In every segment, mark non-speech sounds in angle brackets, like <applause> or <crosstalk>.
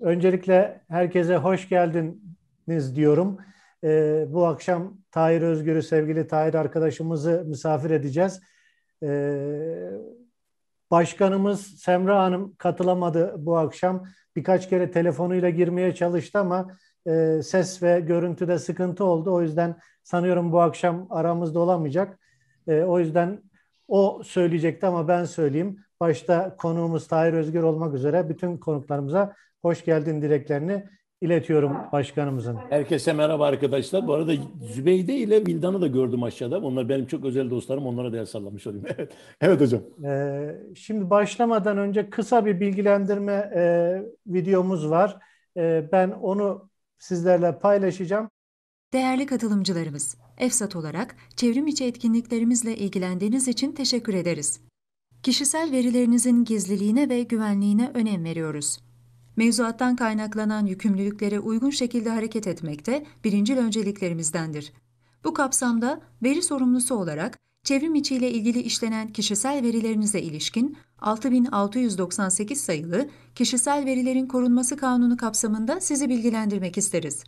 Öncelikle herkese hoş geldiniz diyorum. Ee, bu akşam Tahir Özgür'ü, sevgili Tahir arkadaşımızı misafir edeceğiz. Ee, başkanımız Semra Hanım katılamadı bu akşam. Birkaç kere telefonuyla girmeye çalıştı ama e, ses ve görüntüde sıkıntı oldu. O yüzden sanıyorum bu akşam aramızda olamayacak. E, o yüzden o söyleyecekti ama ben söyleyeyim. Başta konuğumuz Tahir Özgür olmak üzere bütün konuklarımıza hoş geldin dileklerini iletiyorum başkanımızın. Herkese merhaba arkadaşlar. Bu arada Zübeyde ile Vildan'ı da gördüm aşağıda. Onlar benim çok özel dostlarım. Onlara da el sallamış olayım. <laughs> evet, hocam. Ee, şimdi başlamadan önce kısa bir bilgilendirme e, videomuz var. E, ben onu sizlerle paylaşacağım. Değerli katılımcılarımız, EFSAT olarak çevrim içi etkinliklerimizle ilgilendiğiniz için teşekkür ederiz. Kişisel verilerinizin gizliliğine ve güvenliğine önem veriyoruz mevzuattan kaynaklanan yükümlülüklere uygun şekilde hareket etmek de birincil önceliklerimizdendir. Bu kapsamda veri sorumlusu olarak çevrim içiyle ilgili işlenen kişisel verilerinize ilişkin 6698 sayılı Kişisel Verilerin Korunması Kanunu kapsamında sizi bilgilendirmek isteriz.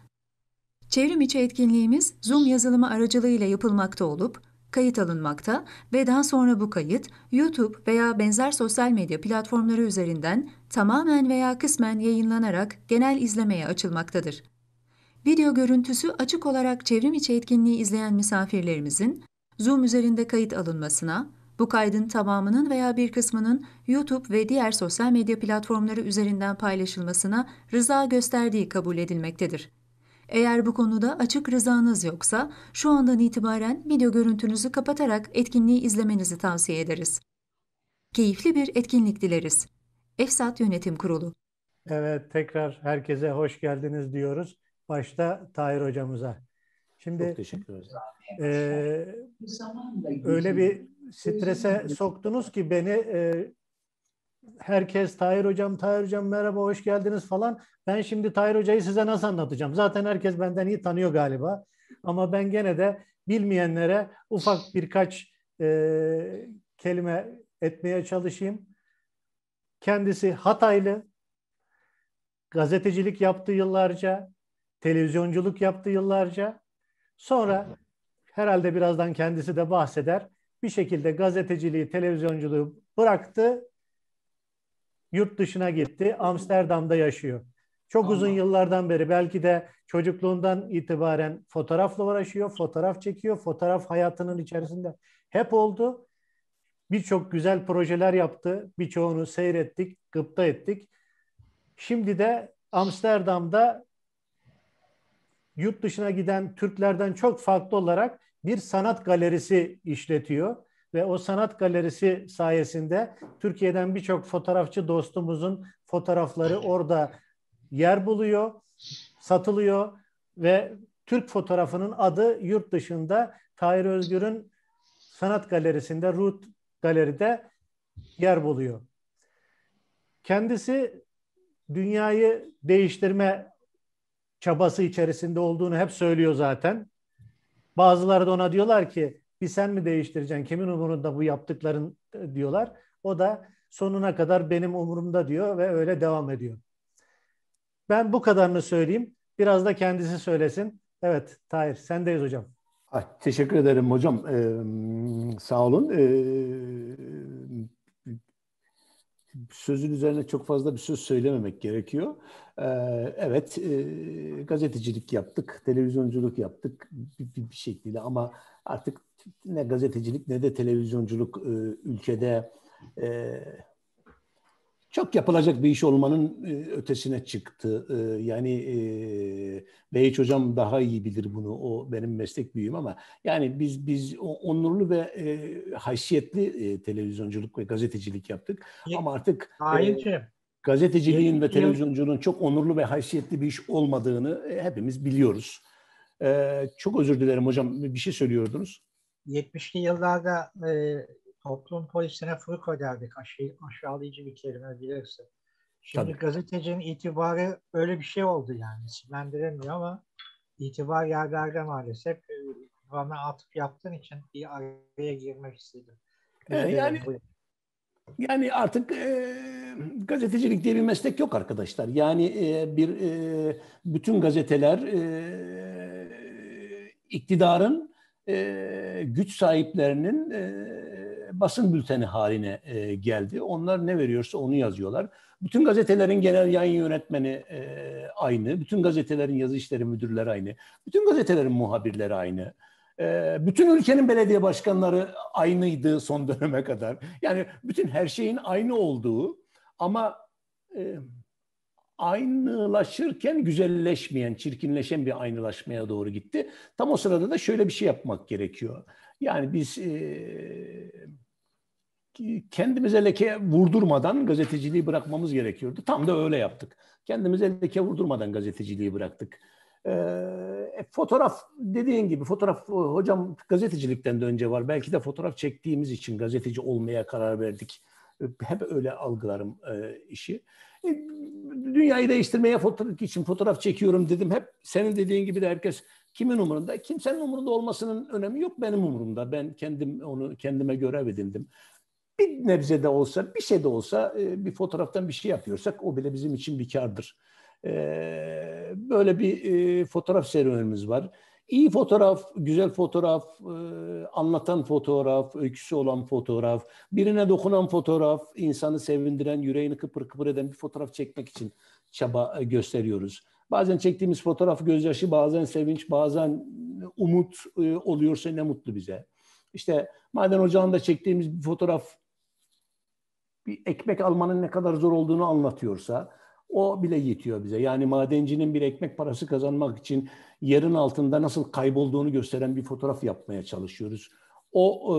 Çevrim içi etkinliğimiz Zoom yazılımı aracılığıyla yapılmakta olup kayıt alınmakta ve daha sonra bu kayıt YouTube veya benzer sosyal medya platformları üzerinden tamamen veya kısmen yayınlanarak genel izlemeye açılmaktadır. Video görüntüsü açık olarak çevrim içi etkinliği izleyen misafirlerimizin Zoom üzerinde kayıt alınmasına, bu kaydın tamamının veya bir kısmının YouTube ve diğer sosyal medya platformları üzerinden paylaşılmasına rıza gösterdiği kabul edilmektedir. Eğer bu konuda açık rızanız yoksa şu andan itibaren video görüntünüzü kapatarak etkinliği izlemenizi tavsiye ederiz. Keyifli bir etkinlik dileriz. EFSAT Yönetim Kurulu Evet, tekrar herkese hoş geldiniz diyoruz. Başta Tahir hocamıza. Şimdi Çok teşekkür ederim. E, öyle bir strese soktunuz ki beni e, herkes Tahir Hocam, Tahir Hocam merhaba hoş geldiniz falan. Ben şimdi Tahir Hoca'yı size nasıl anlatacağım? Zaten herkes benden iyi tanıyor galiba. Ama ben gene de bilmeyenlere ufak birkaç e, kelime etmeye çalışayım. Kendisi Hataylı, gazetecilik yaptı yıllarca, televizyonculuk yaptı yıllarca. Sonra herhalde birazdan kendisi de bahseder. Bir şekilde gazeteciliği, televizyonculuğu bıraktı, yurt dışına gitti. Amsterdam'da yaşıyor. Çok Anladım. uzun yıllardan beri belki de çocukluğundan itibaren fotoğrafla uğraşıyor, fotoğraf çekiyor, fotoğraf hayatının içerisinde hep oldu. Birçok güzel projeler yaptı. Birçoğunu seyrettik, gıpta ettik. Şimdi de Amsterdam'da yurt dışına giden Türklerden çok farklı olarak bir sanat galerisi işletiyor ve o sanat galerisi sayesinde Türkiye'den birçok fotoğrafçı dostumuzun fotoğrafları orada yer buluyor, satılıyor ve Türk fotoğrafının adı yurt dışında Tahir Özgür'ün sanat galerisinde, Root Galeri'de yer buluyor. Kendisi dünyayı değiştirme çabası içerisinde olduğunu hep söylüyor zaten. Bazıları da ona diyorlar ki bir sen mi değiştireceksin kimin umurunda bu yaptıkların e, diyorlar. O da sonuna kadar benim umurumda diyor ve öyle devam ediyor. Ben bu kadarını söyleyeyim. Biraz da kendisi söylesin. Evet Tahir sendeyiz hocam. Ay, teşekkür ederim hocam. Ee, sağ olun. Ee, sözün üzerine çok fazla bir söz söylememek gerekiyor. Ee, evet, e, gazetecilik yaptık, televizyonculuk yaptık bir, bir, bir şekilde ama artık ne gazetecilik ne de televizyonculuk e, ülkede e, çok yapılacak bir iş olmanın e, ötesine çıktı. E, yani e, Beyiç hocam daha iyi bilir bunu. O benim meslek büyüğüm ama yani biz biz onurlu ve e, haysiyetli e, televizyonculuk ve gazetecilik yaptık. Ye- ama artık e, gazeteciliğin Ye- ve televizyonculuğun çok onurlu ve haysiyetli bir iş olmadığını e, hepimiz biliyoruz. E, çok özür dilerim hocam bir şey söylüyordunuz. 70'li yıllarda e, toplum polisine fırko derdik. Aşı, aşağılayıcı bir kelime bilirsin. Şimdi Tabii. gazetecinin itibarı öyle bir şey oldu yani. Silendiremiyor ama itibar yerlerde maalesef e, bana atıp yaptığın için bir araya girmek istedim. Ee, yani yani artık e, gazetecilik diye bir meslek yok arkadaşlar. Yani e, bir e, bütün gazeteler e, iktidarın e, güç sahiplerinin e, basın bülteni haline e, geldi. Onlar ne veriyorsa onu yazıyorlar. Bütün gazetelerin genel yayın yönetmeni e, aynı. Bütün gazetelerin yazı işleri müdürleri aynı. Bütün gazetelerin muhabirleri aynı. E, bütün ülkenin belediye başkanları aynıydı son döneme kadar. Yani bütün her şeyin aynı olduğu ama... E, aynılaşırken güzelleşmeyen, çirkinleşen bir aynılaşmaya doğru gitti. Tam o sırada da şöyle bir şey yapmak gerekiyor. Yani biz e, kendimize leke vurdurmadan gazeteciliği bırakmamız gerekiyordu. Tam da öyle yaptık. Kendimize leke vurdurmadan gazeteciliği bıraktık. E, e fotoğraf dediğin gibi fotoğraf e, hocam gazetecilikten de önce var. Belki de fotoğraf çektiğimiz için gazeteci olmaya karar verdik. E, hep öyle algılarım e, işi. E, dünyayı değiştirmeye fotoğraf için fotoğraf çekiyorum dedim. Hep senin dediğin gibi de herkes kimin umurunda? Kimsenin umurunda olmasının önemi yok benim umurumda. Ben kendim onu kendime görev edindim. Bir nebze de olsa, bir şey de olsa e, bir fotoğraftan bir şey yapıyorsak o bile bizim için bir kardır. E, böyle bir fotoğraf serüvenimiz var. İyi fotoğraf, güzel fotoğraf, e, anlatan fotoğraf, öyküsü olan fotoğraf, birine dokunan fotoğraf, insanı sevindiren, yüreğini kıpır kıpır eden bir fotoğraf çekmek için çaba e, gösteriyoruz. Bazen çektiğimiz fotoğraf gözyaşı, bazen sevinç, bazen e, umut oluyorsa ne mutlu bize. İşte maden ocağında çektiğimiz bir fotoğraf bir ekmek almanın ne kadar zor olduğunu anlatıyorsa, o bile yetiyor bize. Yani madencinin bir ekmek parası kazanmak için yerin altında nasıl kaybolduğunu gösteren bir fotoğraf yapmaya çalışıyoruz. O e,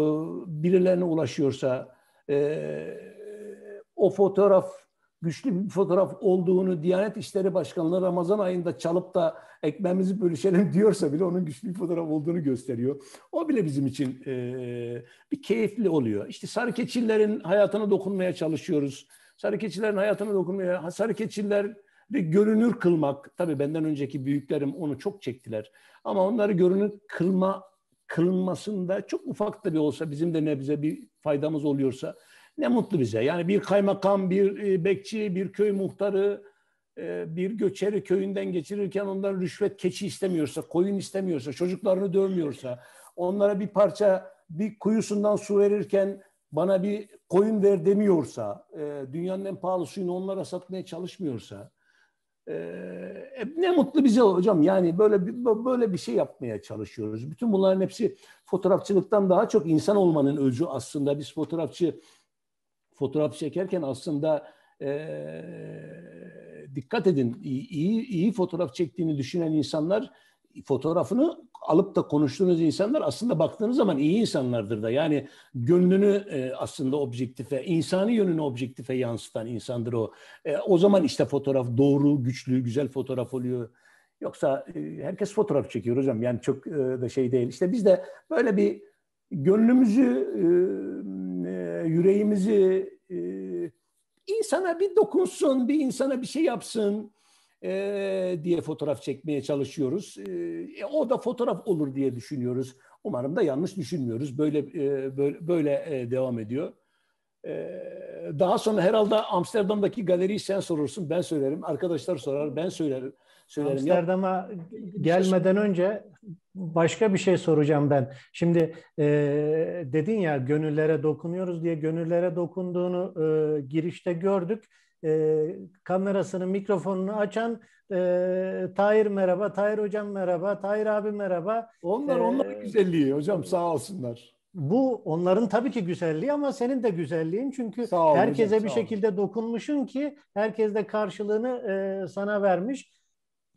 birilerine ulaşıyorsa e, o fotoğraf güçlü bir fotoğraf olduğunu Diyanet İşleri Başkanlığı Ramazan ayında çalıp da ekmeğimizi bölüşelim <laughs> diyorsa bile onun güçlü bir fotoğraf olduğunu gösteriyor. O bile bizim için e, bir keyifli oluyor. İşte sarı keçilerin hayatına dokunmaya çalışıyoruz. Sarı keçilerin hayatına dokunmaya, sarıkeçiler görünür kılmak, tabii benden önceki büyüklerim onu çok çektiler. Ama onları görünür kılma kılınmasında çok ufak da bir olsa bizim de ne bize bir faydamız oluyorsa ne mutlu bize. Yani bir kaymakam, bir e, bekçi, bir köy muhtarı, e, bir göçeri köyünden geçirirken ondan rüşvet keçi istemiyorsa, koyun istemiyorsa, çocuklarını dövmüyorsa, onlara bir parça bir kuyusundan su verirken bana bir koyun ver demiyorsa, e, dünyanın en pahalı suyunu onlara satmaya çalışmıyorsa, e, e ne mutlu bize hocam. Yani böyle bir, böyle bir şey yapmaya çalışıyoruz. Bütün bunların hepsi fotoğrafçılıktan daha çok insan olmanın özü aslında. Biz fotoğrafçı fotoğraf çekerken aslında e, dikkat edin iyi, iyi iyi fotoğraf çektiğini düşünen insanlar fotoğrafını alıp da konuştuğunuz insanlar aslında baktığınız zaman iyi insanlardır da. Yani gönlünü e, aslında objektife, insani yönünü objektife yansıtan insandır o. E, o zaman işte fotoğraf doğru, güçlü, güzel fotoğraf oluyor. Yoksa e, herkes fotoğraf çekiyor hocam. Yani çok e, da şey değil. İşte biz de böyle bir gönlümüzü, e, e yüreğimizi e, insana bir dokunsun, bir insana bir şey yapsın e, diye fotoğraf çekmeye çalışıyoruz. E, o da fotoğraf olur diye düşünüyoruz. Umarım da yanlış düşünmüyoruz. Böyle e, böyle, böyle e, devam ediyor. E, daha sonra herhalde Amsterdam'daki galeriyi sen sorursun, ben söylerim. Arkadaşlar sorar, ben söylerim. söylerim. Amsterdam'a gelmeden önce başka bir şey soracağım ben. Şimdi e, dedin ya gönüllere dokunuyoruz diye gönüllere dokunduğunu e, girişte gördük e, kamerasının mikrofonunu açan e, Tahir merhaba, Tahir hocam merhaba, Tahir abi merhaba. Onlar ee, onların güzelliği hocam sağ olsunlar. Bu onların tabii ki güzelliği ama senin de güzelliğin çünkü sağ herkese hocam, bir şekilde dokunmuşsun ki herkes de karşılığını e, sana vermiş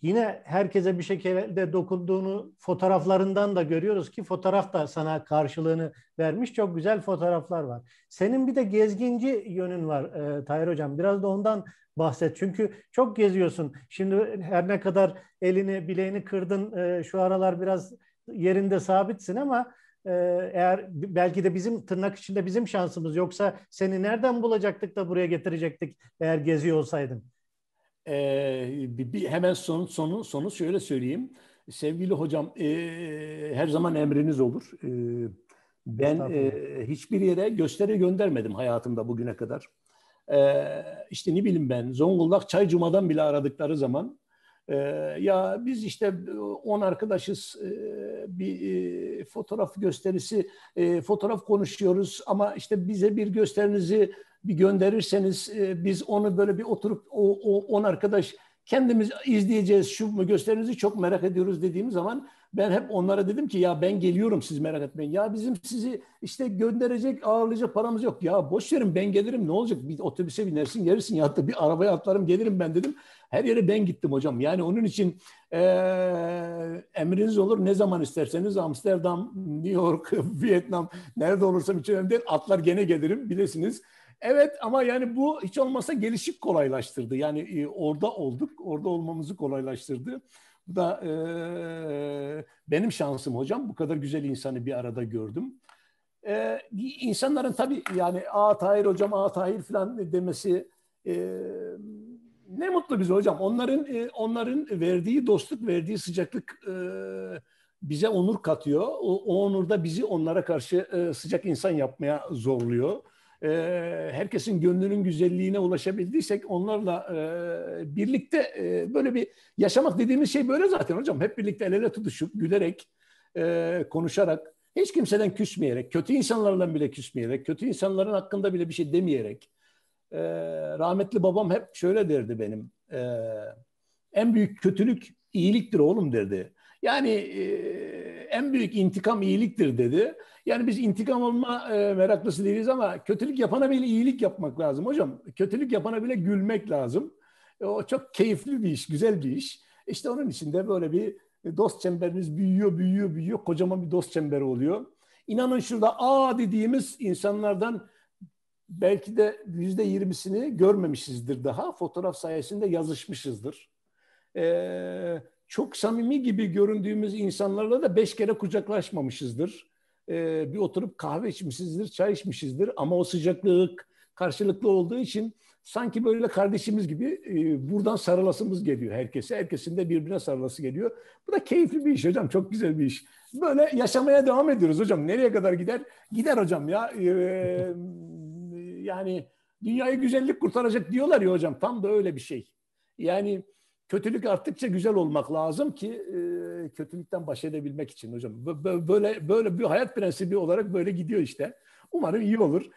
yine herkese bir şekilde dokunduğunu fotoğraflarından da görüyoruz ki fotoğraf da sana karşılığını vermiş. Çok güzel fotoğraflar var. Senin bir de gezginci yönün var e, Tahir Hocam. Biraz da ondan bahset. Çünkü çok geziyorsun. Şimdi her ne kadar elini bileğini kırdın e, şu aralar biraz yerinde sabitsin ama e, eğer belki de bizim tırnak içinde bizim şansımız yoksa seni nereden bulacaktık da buraya getirecektik eğer geziyor olsaydın e, bir, hemen son, sonu, sonu şöyle söyleyeyim. Sevgili hocam e, her zaman emriniz olur. E, ben e, hiçbir yere gösteri göndermedim hayatımda bugüne kadar. E, işte ne bileyim ben Zonguldak Çay Cuma'dan bile aradıkları zaman e, ya biz işte 10 arkadaşız e, bir e, fotoğraf gösterisi, e, fotoğraf konuşuyoruz ama işte bize bir gösterinizi bir gönderirseniz e, biz onu böyle bir oturup o, o on arkadaş kendimiz izleyeceğiz şu mu gösterinizi çok merak ediyoruz dediğim zaman ben hep onlara dedim ki ya ben geliyorum siz merak etmeyin. Ya bizim sizi işte gönderecek ağırlayacak paramız yok. Ya boş verin ben gelirim ne olacak bir otobüse binersin gelirsin ya da bir arabaya atlarım gelirim ben dedim. Her yere ben gittim hocam. Yani onun için e, emriniz olur ne zaman isterseniz Amsterdam, New York, <laughs> Vietnam nerede olursam hiç önemli değil. Atlar gene gelirim bilesiniz. Evet ama yani bu hiç olmasa gelişik kolaylaştırdı. Yani e, orada olduk, orada olmamızı kolaylaştırdı. Bu da e, benim şansım hocam. Bu kadar güzel insanı bir arada gördüm. E, insanların tabii yani A. Tahir hocam, A. Tahir falan demesi e, ne mutlu bize hocam. Onların e, onların verdiği dostluk, verdiği sıcaklık e, bize onur katıyor. O, o onur da bizi onlara karşı e, sıcak insan yapmaya zorluyor. Ee, herkesin gönlünün güzelliğine ulaşabildiysek onlarla e, birlikte e, böyle bir yaşamak dediğimiz şey böyle zaten hocam. Hep birlikte el ele tutuşup gülerek, e, konuşarak, hiç kimseden küsmeyerek, kötü insanlardan bile küsmeyerek, kötü insanların hakkında bile bir şey demeyerek. rahmetli babam hep şöyle derdi benim. en büyük kötülük iyiliktir oğlum derdi. Yani e, en büyük intikam iyiliktir dedi. Yani biz intikam alma e, meraklısı değiliz ama kötülük yapana bile iyilik yapmak lazım hocam. Kötülük yapana bile gülmek lazım. E, o çok keyifli bir iş, güzel bir iş. İşte onun içinde böyle bir dost çemberiniz büyüyor, büyüyor, büyüyor. Kocaman bir dost çemberi oluyor. İnanın şurada a dediğimiz insanlardan belki de yüzde yirmisini görmemişizdir daha. Fotoğraf sayesinde yazışmışızdır. Ee, çok samimi gibi göründüğümüz insanlarla da beş kere kucaklaşmamışızdır. Ee, bir oturup kahve içmişizdir, çay içmişizdir ama o sıcaklık karşılıklı olduğu için sanki böyle kardeşimiz gibi e, buradan sarılasımız geliyor herkese. Herkesin de birbirine sarılası geliyor. Bu da keyifli bir iş hocam. Çok güzel bir iş. Böyle yaşamaya devam ediyoruz hocam. Nereye kadar gider? Gider hocam ya. E, yani dünyayı güzellik kurtaracak diyorlar ya hocam. Tam da öyle bir şey. Yani kötülük arttıkça güzel olmak lazım ki e, kötülükten baş edebilmek için hocam. Böyle böyle bir hayat prensibi olarak böyle gidiyor işte. Umarım iyi olur.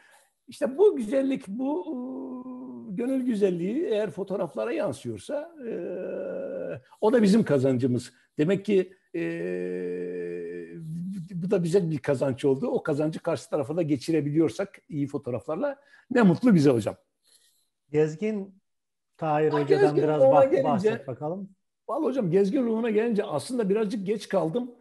İşte bu güzellik, bu e, gönül güzelliği eğer fotoğraflara yansıyorsa e, o da bizim kazancımız. Demek ki e, bu da bize bir kazanç oldu. O kazancı karşı tarafa da geçirebiliyorsak iyi fotoğraflarla ne mutlu bize hocam. Gezgin Tahir ha, Hoca'dan biraz bah, gelince, bahset bakalım. Vallahi hocam gezgin ruhuna gelince aslında birazcık geç kaldım.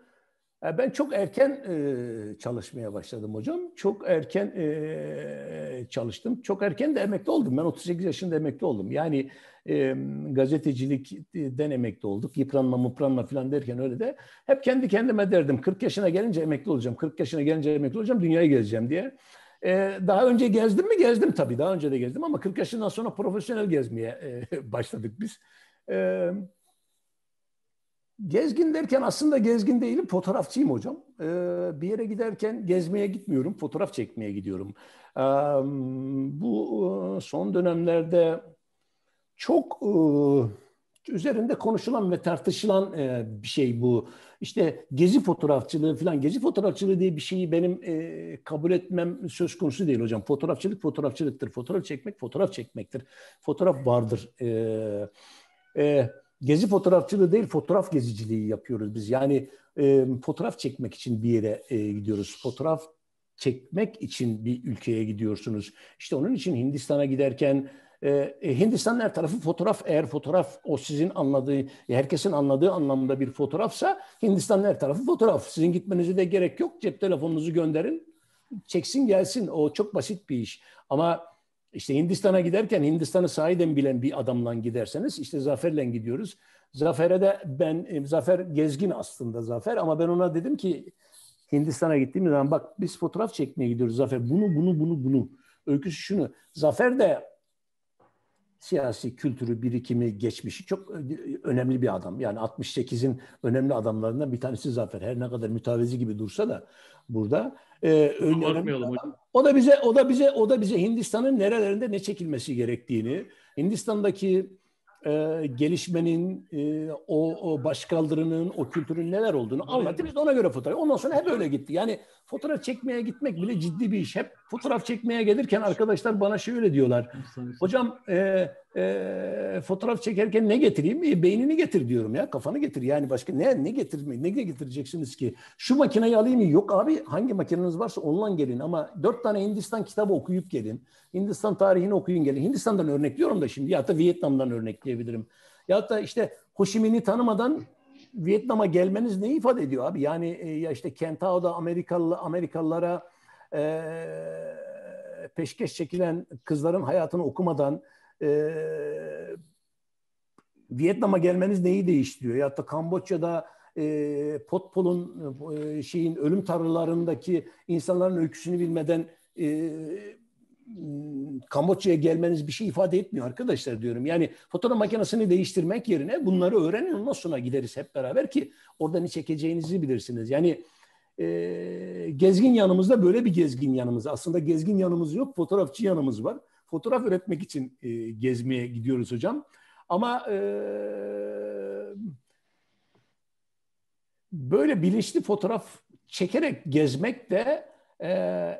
E, ben çok erken e, çalışmaya başladım hocam. Çok erken e, çalıştım. Çok erken de emekli oldum. Ben 38 yaşında emekli oldum. Yani e, gazetecilikten emekli olduk. Yıpranma mıpranma falan derken öyle de. Hep kendi kendime derdim. 40 yaşına gelince emekli olacağım. 40 yaşına gelince emekli olacağım. Dünyayı gezeceğim diye. Ee, daha önce gezdim mi? Gezdim tabii. Daha önce de gezdim ama 40 yaşından sonra profesyonel gezmeye e, <laughs> başladık biz. Ee, gezgin derken aslında gezgin değilim, fotoğrafçıyım hocam. Ee, bir yere giderken gezmeye gitmiyorum, fotoğraf çekmeye gidiyorum. Ee, bu e, son dönemlerde çok e, üzerinde konuşulan ve tartışılan e, bir şey bu işte gezi fotoğrafçılığı falan gezi fotoğrafçılığı diye bir şeyi benim e, kabul etmem söz konusu değil hocam. Fotoğrafçılık fotoğrafçılıktır. Fotoğraf çekmek fotoğraf çekmektir. Fotoğraf vardır. E, e, gezi fotoğrafçılığı değil fotoğraf geziciliği yapıyoruz biz. Yani e, fotoğraf çekmek için bir yere e, gidiyoruz. Fotoğraf çekmek için bir ülkeye gidiyorsunuz. İşte onun için Hindistan'a giderken ee, e, Hindistan'ın her tarafı fotoğraf. Eğer fotoğraf o sizin anladığı, herkesin anladığı anlamda bir fotoğrafsa Hindistan'ın her tarafı fotoğraf. Sizin gitmenize de gerek yok. Cep telefonunuzu gönderin. Çeksin gelsin. O çok basit bir iş. Ama işte Hindistan'a giderken Hindistan'ı sahiden bilen bir adamla giderseniz işte Zafer'le gidiyoruz. Zafer'e de ben, e, Zafer gezgin aslında Zafer ama ben ona dedim ki Hindistan'a gittiğimiz zaman bak biz fotoğraf çekmeye gidiyoruz Zafer. Bunu, bunu, bunu, bunu. Öyküsü şunu. Zafer de siyasi kültürü, birikimi, geçmişi çok e, e, önemli bir adam. Yani 68'in önemli adamlarından bir tanesi Zafer. Her ne kadar mütevazı gibi dursa da burada e, O da bize o da bize o da bize Hindistan'ın nerelerinde ne çekilmesi gerektiğini, Hindistan'daki e, gelişmenin e, o, o başkaldırının, o kültürün neler olduğunu anlattı. Biz de ona göre fotoğraf. Ondan sonra hep öyle gitti. Yani fotoğraf çekmeye gitmek bile ciddi bir iş. Hep fotoğraf çekmeye gelirken arkadaşlar bana şöyle diyorlar. Hocam e, e, fotoğraf çekerken ne getireyim? E, beynini getir diyorum ya. Kafanı getir. Yani başka ne ne getirme ne getireceksiniz ki? Şu makineyi alayım mı? Yok abi hangi makineniz varsa ondan gelin ama dört tane Hindistan kitabı okuyup gelin. Hindistan tarihini okuyun gelin. Hindistan'dan örnekliyorum da şimdi ya da Vietnam'dan örnekleyebilirim. Ya da işte Ho tanımadan Vietnam'a gelmeniz ne ifade ediyor abi? Yani e, ya işte Kentao'da Amerikalı Amerikalılara e, peşkeş çekilen kızların hayatını okumadan e, Vietnam'a gelmeniz neyi değiştiriyor? Ya da Kamboçya'da e, Potpol'un e, şeyin ölüm tarlalarındaki insanların öyküsünü bilmeden e, Iı, Kamboçya'ya gelmeniz bir şey ifade etmiyor arkadaşlar diyorum. Yani fotoğraf makinesini değiştirmek yerine bunları öğrenin ondan sonra gideriz hep beraber ki orada ne çekeceğinizi bilirsiniz. Yani e, gezgin yanımızda böyle bir gezgin yanımız. Aslında gezgin yanımız yok fotoğrafçı yanımız var. Fotoğraf üretmek için e, gezmeye gidiyoruz hocam. Ama e, böyle bilinçli fotoğraf çekerek gezmek de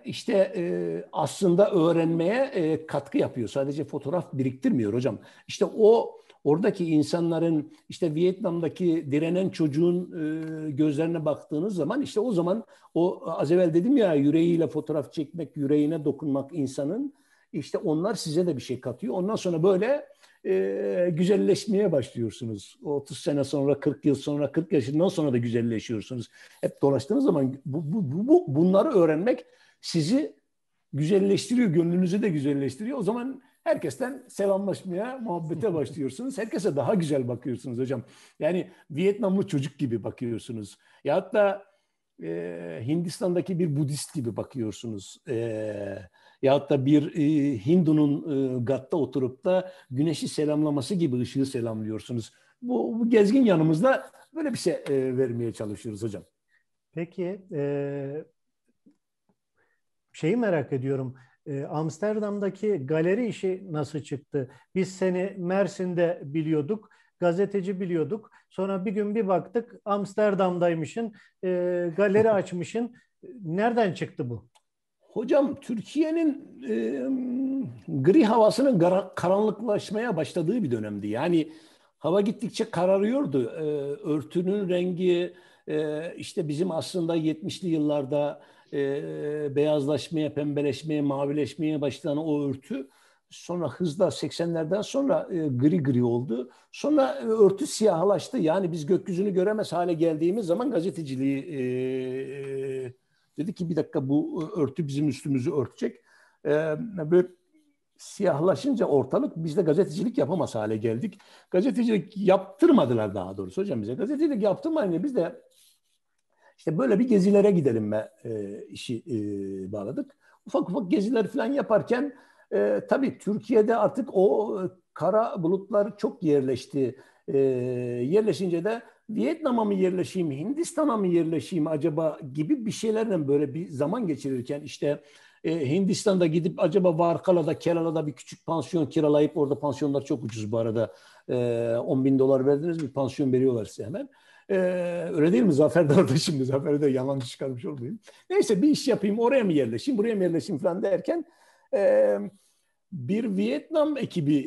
işte aslında öğrenmeye katkı yapıyor. Sadece fotoğraf biriktirmiyor hocam. İşte o oradaki insanların işte Vietnam'daki direnen çocuğun gözlerine baktığınız zaman işte o zaman o az evvel dedim ya yüreğiyle fotoğraf çekmek, yüreğine dokunmak insanın işte onlar size de bir şey katıyor. Ondan sonra böyle e, güzelleşmeye başlıyorsunuz. 30 sene sonra, 40 yıl sonra, 40 yaşından sonra da güzelleşiyorsunuz. Hep dolaştığınız zaman bu, bu, bu bunları öğrenmek sizi güzelleştiriyor, gönlünüzü de güzelleştiriyor. O zaman herkesten selamlaşmaya, muhabbete başlıyorsunuz. Herkese daha güzel bakıyorsunuz hocam. Yani Vietnamlı çocuk gibi bakıyorsunuz. Ya da e, Hindistan'daki bir Budist gibi bakıyorsunuz. E, ya da bir e, Hindu'nun e, gatta oturup da güneşi selamlaması gibi ışığı selamlıyorsunuz. Bu, bu gezgin yanımızda böyle bir şey e, vermeye çalışıyoruz hocam. Peki e, şeyi merak ediyorum. E, Amsterdam'daki galeri işi nasıl çıktı? Biz seni Mersin'de biliyorduk gazeteci biliyorduk. Sonra bir gün bir baktık Amsterdam'daymışın, e, galeri <laughs> açmışın. Nereden çıktı bu? Hocam Türkiye'nin e, gri havasının gara, karanlıklaşmaya başladığı bir dönemdi. Yani hava gittikçe kararıyordu. E, örtünün rengi e, işte bizim aslında 70'li yıllarda e, beyazlaşmaya, pembeleşmeye, mavileşmeye başlayan o örtü sonra hızla 80'lerden sonra e, gri gri oldu. Sonra e, örtü siyahlaştı. Yani biz gökyüzünü göremez hale geldiğimiz zaman gazeteciliği e, e Dedi ki bir dakika bu ıı, örtü bizim üstümüzü örtecek. Ee, böyle siyahlaşınca ortalık biz de gazetecilik yapamaz hale geldik. Gazetecilik yaptırmadılar daha doğrusu hocam bize. Gazetecilik yaptırmayınca biz de işte böyle bir gezilere gidelim mi e, işi e, bağladık. Ufak ufak geziler falan yaparken e, tabii Türkiye'de artık o kara bulutlar çok yerleşti. E, yerleşince de Vietnam'a mı yerleşeyim, Hindistan'a mı yerleşeyim acaba gibi bir şeylerden böyle bir zaman geçirirken işte e, Hindistan'da gidip acaba Varkala'da, Kerala'da bir küçük pansiyon kiralayıp orada pansiyonlar çok ucuz bu arada. E, 10 bin dolar verdiniz mi pansiyon veriyorlar size hemen. Ee, öyle değil mi Zafer <laughs> de orada şimdi Zafer'e de yalan çıkarmış olmayayım. Neyse bir iş yapayım oraya mı yerleşeyim buraya mı yerleşeyim falan derken e, bir Vietnam ekibi e,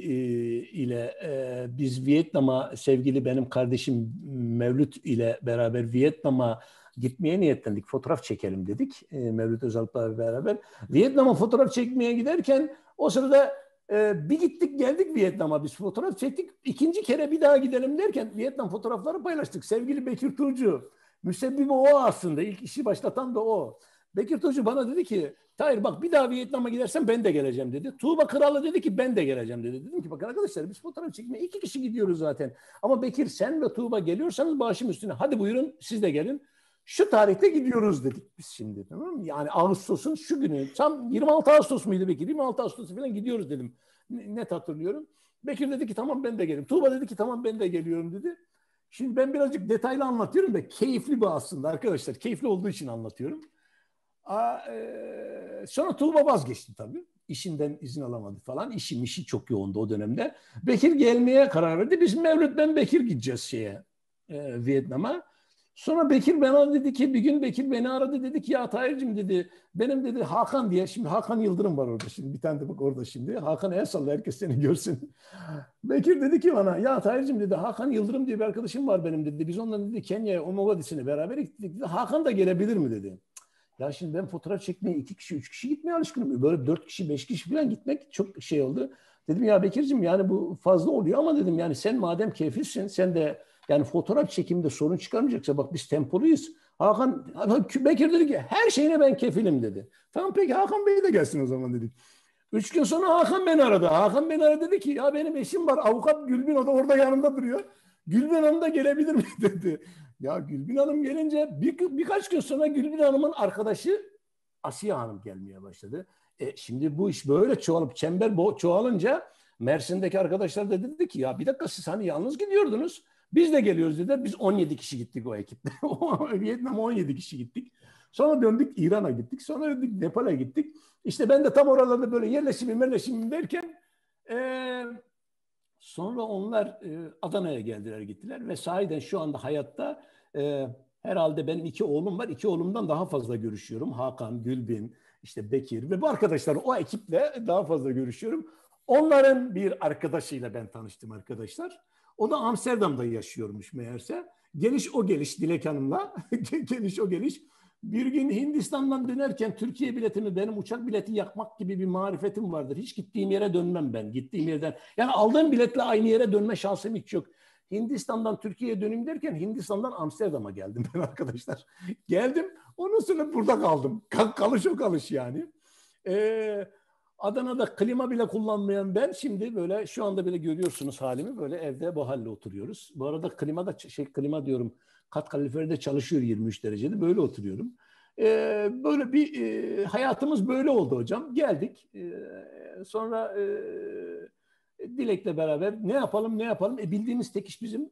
ile e, biz Vietnam'a sevgili benim kardeşim Mevlüt ile beraber Vietnam'a gitmeye niyetlendik. Fotoğraf çekelim dedik e, Mevlüt Özalp'la beraber. Vietnam'a fotoğraf çekmeye giderken o sırada bir gittik geldik Vietnam'a biz fotoğraf çektik. İkinci kere bir daha gidelim derken Vietnam fotoğrafları paylaştık. Sevgili Bekir Turcu, müsebbibi o aslında. ilk işi başlatan da o. Bekir Toşu bana dedi ki Tahir bak bir daha Vietnam'a gidersen ben de geleceğim dedi. Tuğba Kralı dedi ki ben de geleceğim dedi. Dedim ki bakın arkadaşlar biz fotoğraf çekmeye iki kişi gidiyoruz zaten. Ama Bekir sen ve Tuğba geliyorsanız başım üstüne hadi buyurun siz de gelin. Şu tarihte gidiyoruz dedik biz şimdi tamam mı? Yani Ağustos'un şu günü tam 26 Ağustos muydu Bekir? 26 Ağustos falan gidiyoruz dedim. Net hatırlıyorum. Bekir dedi ki tamam ben de gelirim. Tuğba dedi ki tamam ben de geliyorum dedi. Şimdi ben birazcık detaylı anlatıyorum da keyifli bu aslında arkadaşlar. Keyifli olduğu için anlatıyorum. E, sonra Tuğba vazgeçti tabii. İşinden izin alamadı falan. İşi mişi çok yoğundu o dönemde. Bekir gelmeye karar verdi. Biz Mevlüt ben Bekir gideceğiz şeye e, Vietnam'a. Sonra Bekir bana dedi ki bir gün Bekir beni aradı dedi ki ya Tahir'cim dedi benim dedi Hakan diye şimdi Hakan Yıldırım var orada şimdi bir tane de bak orada şimdi Hakan el salla herkes seni görsün. <laughs> Bekir dedi ki bana ya Tahir'cim dedi Hakan Yıldırım diye bir arkadaşım var benim dedi biz onunla dedi Kenya'ya Mogadis'ine beraber gittik dedi Hakan da gelebilir mi dedi. Ya şimdi ben fotoğraf çekmeye iki kişi, üç kişi gitmeye alışkınım. Böyle dört kişi, beş kişi falan gitmek çok şey oldu. Dedim ya Bekir'cim yani bu fazla oluyor ama dedim yani sen madem keyiflisin sen de yani fotoğraf çekimde sorun çıkarmayacaksa bak biz tempoluyuz. Hakan, Bekir dedi ki her şeyine ben kefilim dedi. Tamam peki Hakan Bey de gelsin o zaman dedik. Üç gün sonra Hakan beni aradı. Hakan beni aradı dedi ki ya benim eşim var avukat Gülbin o da orada yanımda duruyor. Gülbin Hanım da gelebilir mi <laughs> dedi. Ya Gülbin Hanım gelince bir, birkaç gün sonra Gülbin Hanım'ın arkadaşı Asiye Hanım gelmeye başladı. E, şimdi bu iş böyle çoğalıp çember bo- çoğalınca Mersin'deki arkadaşlar da dedi ki ya bir dakika siz hani yalnız gidiyordunuz. Biz de geliyoruz dedi. Biz 17 kişi gittik o ekiple. <laughs> Vietnam 17 kişi gittik. Sonra döndük İran'a gittik. Sonra döndük Nepal'a gittik. İşte ben de tam oralarda böyle yerleşimim yerleşimim derken e, sonra onlar e, Adana'ya geldiler gittiler ve sahiden şu anda hayatta e, herhalde benim iki oğlum var. İki oğlumdan daha fazla görüşüyorum. Hakan, Gülbin, işte Bekir ve bu arkadaşlar o ekiple daha fazla görüşüyorum. Onların bir arkadaşıyla ben tanıştım arkadaşlar. O da Amsterdam'da yaşıyormuş meğerse. Geliş o geliş Dilek Hanım'la. <laughs> geliş o geliş. Bir gün Hindistan'dan dönerken Türkiye biletimi benim uçak bileti yakmak gibi bir marifetim vardır. Hiç gittiğim yere dönmem ben. Gittiğim yerden yani aldığım biletle aynı yere dönme şansım hiç yok. Hindistan'dan Türkiye'ye döneyim derken Hindistan'dan Amsterdam'a geldim ben arkadaşlar. <laughs> geldim ondan sonra burada kaldım. kalış o kalış yani. Ee, Adana'da klima bile kullanmayan ben şimdi böyle şu anda bile görüyorsunuz halimi böyle evde bu halde oturuyoruz. Bu arada klima da şey klima diyorum kat kaloriferde çalışıyor 23 derecede böyle oturuyorum. Ee, böyle bir e, hayatımız böyle oldu hocam. Geldik. Ee, sonra e, Dilek'le beraber ne yapalım ne yapalım. E bildiğimiz tek iş bizim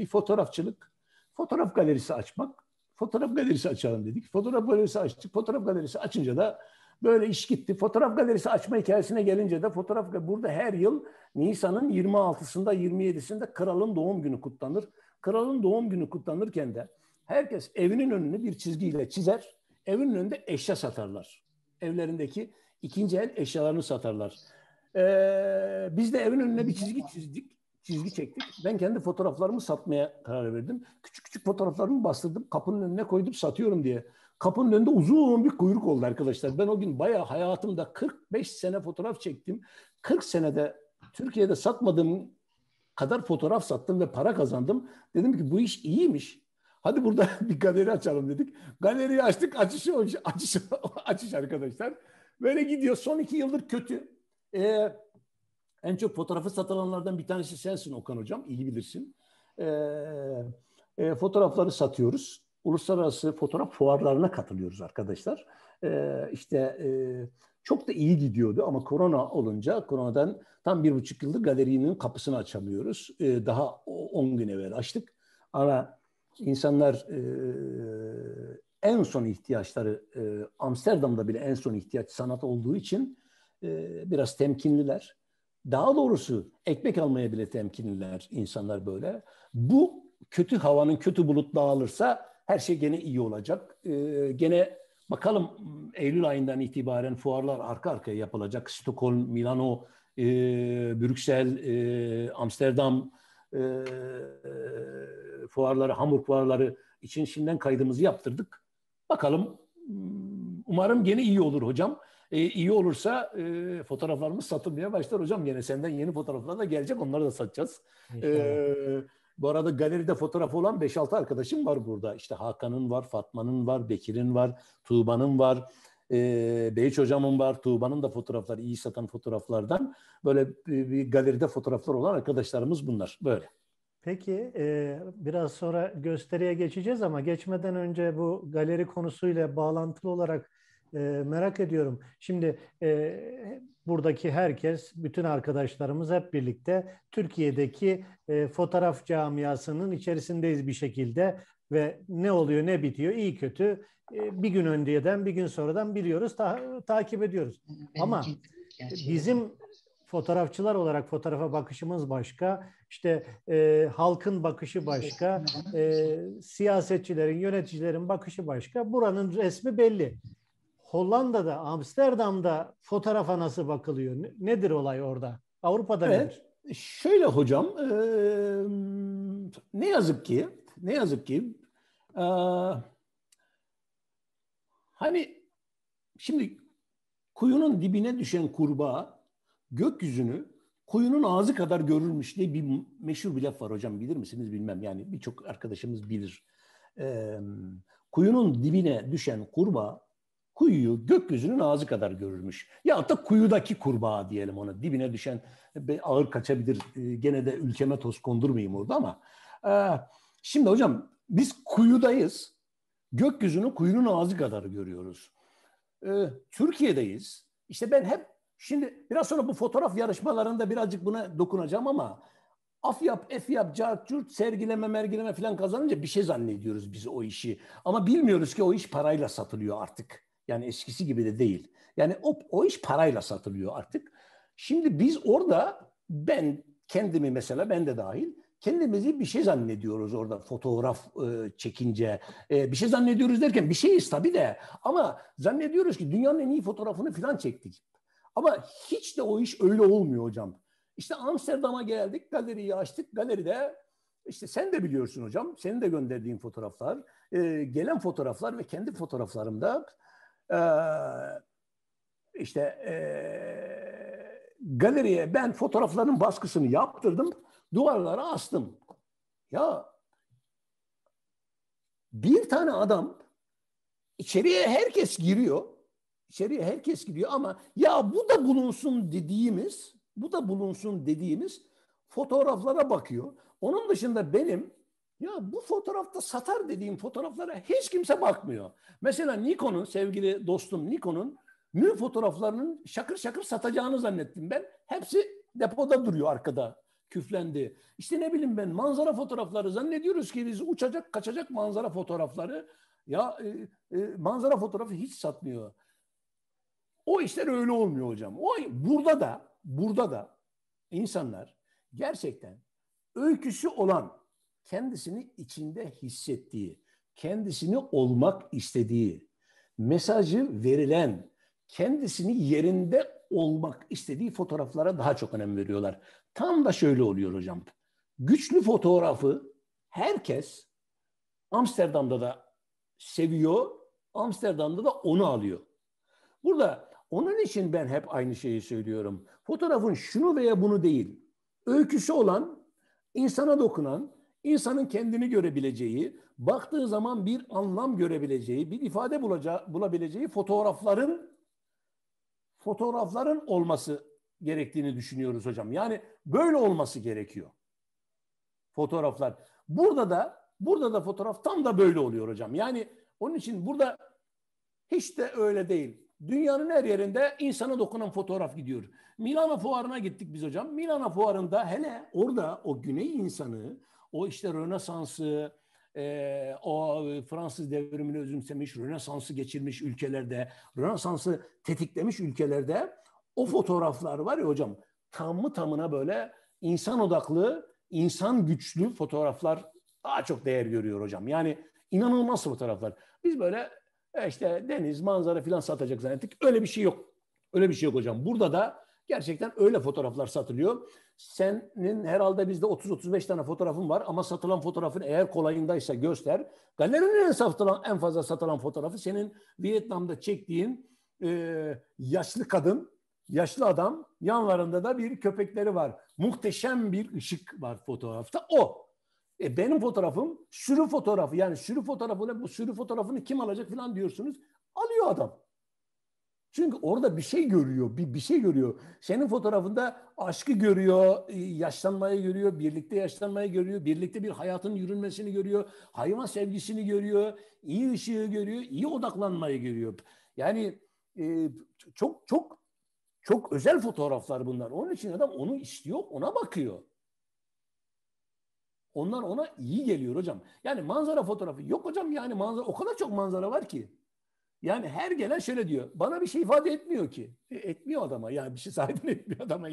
e, fotoğrafçılık. Fotoğraf galerisi açmak. Fotoğraf galerisi açalım dedik. Fotoğraf galerisi açtık. Fotoğraf galerisi açınca da böyle iş gitti. Fotoğraf galerisi açma hikayesine gelince de fotoğraf burada her yıl Nisan'ın 26'sında 27'sinde kralın doğum günü kutlanır. Kralın doğum günü kutlanırken de herkes evinin önünü bir çizgiyle çizer. Evin önünde eşya satarlar. Evlerindeki ikinci el eşyalarını satarlar. Ee, biz de evin önüne bir çizgi çizdik. Çizgi çektik. Ben kendi fotoğraflarımı satmaya karar verdim. Küçük küçük fotoğraflarımı bastırdım. Kapının önüne koydum satıyorum diye. Kapının önünde uzun bir kuyruk oldu arkadaşlar. Ben o gün bayağı hayatımda 45 sene fotoğraf çektim. 40 senede Türkiye'de satmadığım kadar fotoğraf sattım ve para kazandım. Dedim ki bu iş iyiymiş. Hadi burada <laughs> bir galeri açalım dedik. Galeriyi açtık. Açış, açış, <laughs> açış arkadaşlar. Böyle gidiyor. Son iki yıldır kötü. Eğer en çok fotoğrafı satılanlardan bir tanesi sensin Okan Hocam, iyi bilirsin. E, e, fotoğrafları satıyoruz. Uluslararası fotoğraf fuarlarına katılıyoruz arkadaşlar. E, işte e, çok da iyi gidiyordu ama korona olunca, koronadan tam bir buçuk yıldır galerinin kapısını açamıyoruz. E, daha on gün evvel açtık. Ama insanlar e, en son ihtiyaçları, e, Amsterdam'da bile en son ihtiyaç sanat olduğu için ee, biraz temkinliler. Daha doğrusu ekmek almaya bile temkinliler insanlar böyle. Bu kötü havanın kötü bulut dağılırsa her şey gene iyi olacak. Ee, gene bakalım Eylül ayından itibaren fuarlar arka arkaya yapılacak. Stockholm, Milano, e, Brüksel, e, Amsterdam e, fuarları, Hamburg fuarları için şimdiden kaydımızı yaptırdık. Bakalım hmm, umarım gene iyi olur hocam. E, iyi olursa e, fotoğraflarımız satılmaya başlar hocam. Yine senden yeni fotoğraflar da gelecek. Onları da satacağız. E, bu arada galeride fotoğrafı olan 5-6 arkadaşım var burada. İşte Hakan'ın var, Fatma'nın var, Bekir'in var, Tuğba'nın var. E, Beyiç hocamın var, Tuğba'nın da fotoğrafları, iyi satan fotoğraflardan. Böyle bir, bir galeride fotoğraflar olan arkadaşlarımız bunlar. Böyle. Peki e, biraz sonra gösteriye geçeceğiz ama geçmeden önce bu galeri konusuyla bağlantılı olarak e, merak ediyorum. Şimdi e, buradaki herkes, bütün arkadaşlarımız hep birlikte Türkiye'deki e, fotoğraf camiasının içerisindeyiz bir şekilde ve ne oluyor ne bitiyor iyi kötü e, bir gün önceden bir gün sonradan biliyoruz ta, takip ediyoruz. Benim Ama gerçekten. bizim fotoğrafçılar olarak fotoğrafa bakışımız başka, işte e, halkın bakışı başka, e, siyasetçilerin, yöneticilerin bakışı başka. Buranın resmi belli. Hollanda'da, Amsterdam'da fotoğrafa nasıl bakılıyor? Nedir olay orada? Avrupa'da evet. nedir? Şöyle hocam, ne yazık ki, ne yazık ki, hani şimdi kuyunun dibine düşen kurbağa gökyüzünü kuyunun ağzı kadar görürmüş. diye bir meşhur bir laf var hocam bilir misiniz bilmem yani birçok arkadaşımız bilir. kuyunun dibine düşen kurbağa kuyuyu gökyüzünün ağzı kadar görürmüş. Ya da kuyudaki kurbağa diyelim ona. Dibine düşen ağır kaçabilir. E, gene de ülkeme toz kondurmayayım orada ama. E, şimdi hocam biz kuyudayız. Gökyüzünü kuyunun ağzı kadar görüyoruz. E, Türkiye'deyiz. İşte ben hep şimdi biraz sonra bu fotoğraf yarışmalarında birazcık buna dokunacağım ama Afyap, Efyap, Cartcurt sergileme, mergileme falan kazanınca bir şey zannediyoruz biz o işi. Ama bilmiyoruz ki o iş parayla satılıyor artık. Yani eskisi gibi de değil. Yani o, o iş parayla satılıyor artık. Şimdi biz orada ben kendimi mesela ben de dahil kendimizi bir şey zannediyoruz orada fotoğraf e, çekince. E, bir şey zannediyoruz derken bir şeyiz tabii de ama zannediyoruz ki dünyanın en iyi fotoğrafını falan çektik. Ama hiç de o iş öyle olmuyor hocam. İşte Amsterdam'a geldik, galeriyi açtık. Galeride işte sen de biliyorsun hocam, senin de gönderdiğin fotoğraflar, e, gelen fotoğraflar ve kendi fotoğraflarımda e, işte e, galeriye ben fotoğrafların baskısını yaptırdım, duvarlara astım. Ya bir tane adam içeriye herkes giriyor. İçeriye herkes giriyor ama ya bu da bulunsun dediğimiz, bu da bulunsun dediğimiz fotoğraflara bakıyor. Onun dışında benim ya bu fotoğrafta satar dediğim fotoğraflara hiç kimse bakmıyor. Mesela Nikon'un, sevgili dostum Nikon'un mü fotoğraflarının şakır şakır satacağını zannettim ben. Hepsi depoda duruyor arkada küflendi. İşte ne bileyim ben manzara fotoğrafları zannediyoruz ki biz uçacak kaçacak manzara fotoğrafları. Ya e, e, manzara fotoğrafı hiç satmıyor. O işler öyle olmuyor hocam. O burada da burada da insanlar gerçekten öyküsü olan kendisini içinde hissettiği, kendisini olmak istediği, mesajı verilen, kendisini yerinde olmak istediği fotoğraflara daha çok önem veriyorlar. Tam da şöyle oluyor hocam. Güçlü fotoğrafı herkes Amsterdam'da da seviyor, Amsterdam'da da onu alıyor. Burada onun için ben hep aynı şeyi söylüyorum. Fotoğrafın şunu veya bunu değil, öyküsü olan, insana dokunan, insanın kendini görebileceği, baktığı zaman bir anlam görebileceği, bir ifade bulabileceği fotoğrafların fotoğrafların olması gerektiğini düşünüyoruz hocam. Yani böyle olması gerekiyor. Fotoğraflar. Burada da burada da fotoğraf tam da böyle oluyor hocam. Yani onun için burada hiç de öyle değil. Dünyanın her yerinde insana dokunan fotoğraf gidiyor. Milano fuarına gittik biz hocam. Milano fuarında hele orada o güney insanı o işte Rönesans'ı, e, o e, Fransız devrimini özümsemiş, Rönesans'ı geçirmiş ülkelerde, Rönesans'ı tetiklemiş ülkelerde o fotoğraflar var ya hocam tam mı tamına böyle insan odaklı, insan güçlü fotoğraflar daha çok değer görüyor hocam. Yani inanılmaz fotoğraflar. Biz böyle e, işte deniz, manzara falan satacak zannettik. Öyle bir şey yok. Öyle bir şey yok hocam. Burada da gerçekten öyle fotoğraflar satılıyor. Senin herhalde bizde 30-35 tane fotoğrafın var ama satılan fotoğrafın eğer kolayındaysa göster. Galerinin en, satılan, en fazla satılan fotoğrafı senin Vietnam'da çektiğin e, yaşlı kadın, yaşlı adam, yanlarında da bir köpekleri var. Muhteşem bir ışık var fotoğrafta. O. E benim fotoğrafım sürü fotoğrafı. Yani sürü fotoğrafını, bu sürü fotoğrafını kim alacak falan diyorsunuz. Alıyor adam. Çünkü orada bir şey görüyor, bir, bir şey görüyor. Senin fotoğrafında aşkı görüyor, e, yaşlanmayı görüyor, birlikte yaşlanmayı görüyor, birlikte bir hayatın yürünmesini görüyor, hayvan sevgisini görüyor, iyi ışığı görüyor, iyi odaklanmayı görüyor. Yani e, çok çok çok özel fotoğraflar bunlar. Onun için adam onu istiyor, ona bakıyor. Onlar ona iyi geliyor hocam. Yani manzara fotoğrafı yok hocam yani manzara o kadar çok manzara var ki. Yani her gelen şöyle diyor. Bana bir şey ifade etmiyor ki. E, etmiyor adama. Yani bir şey sahiden <laughs> etmiyor adama.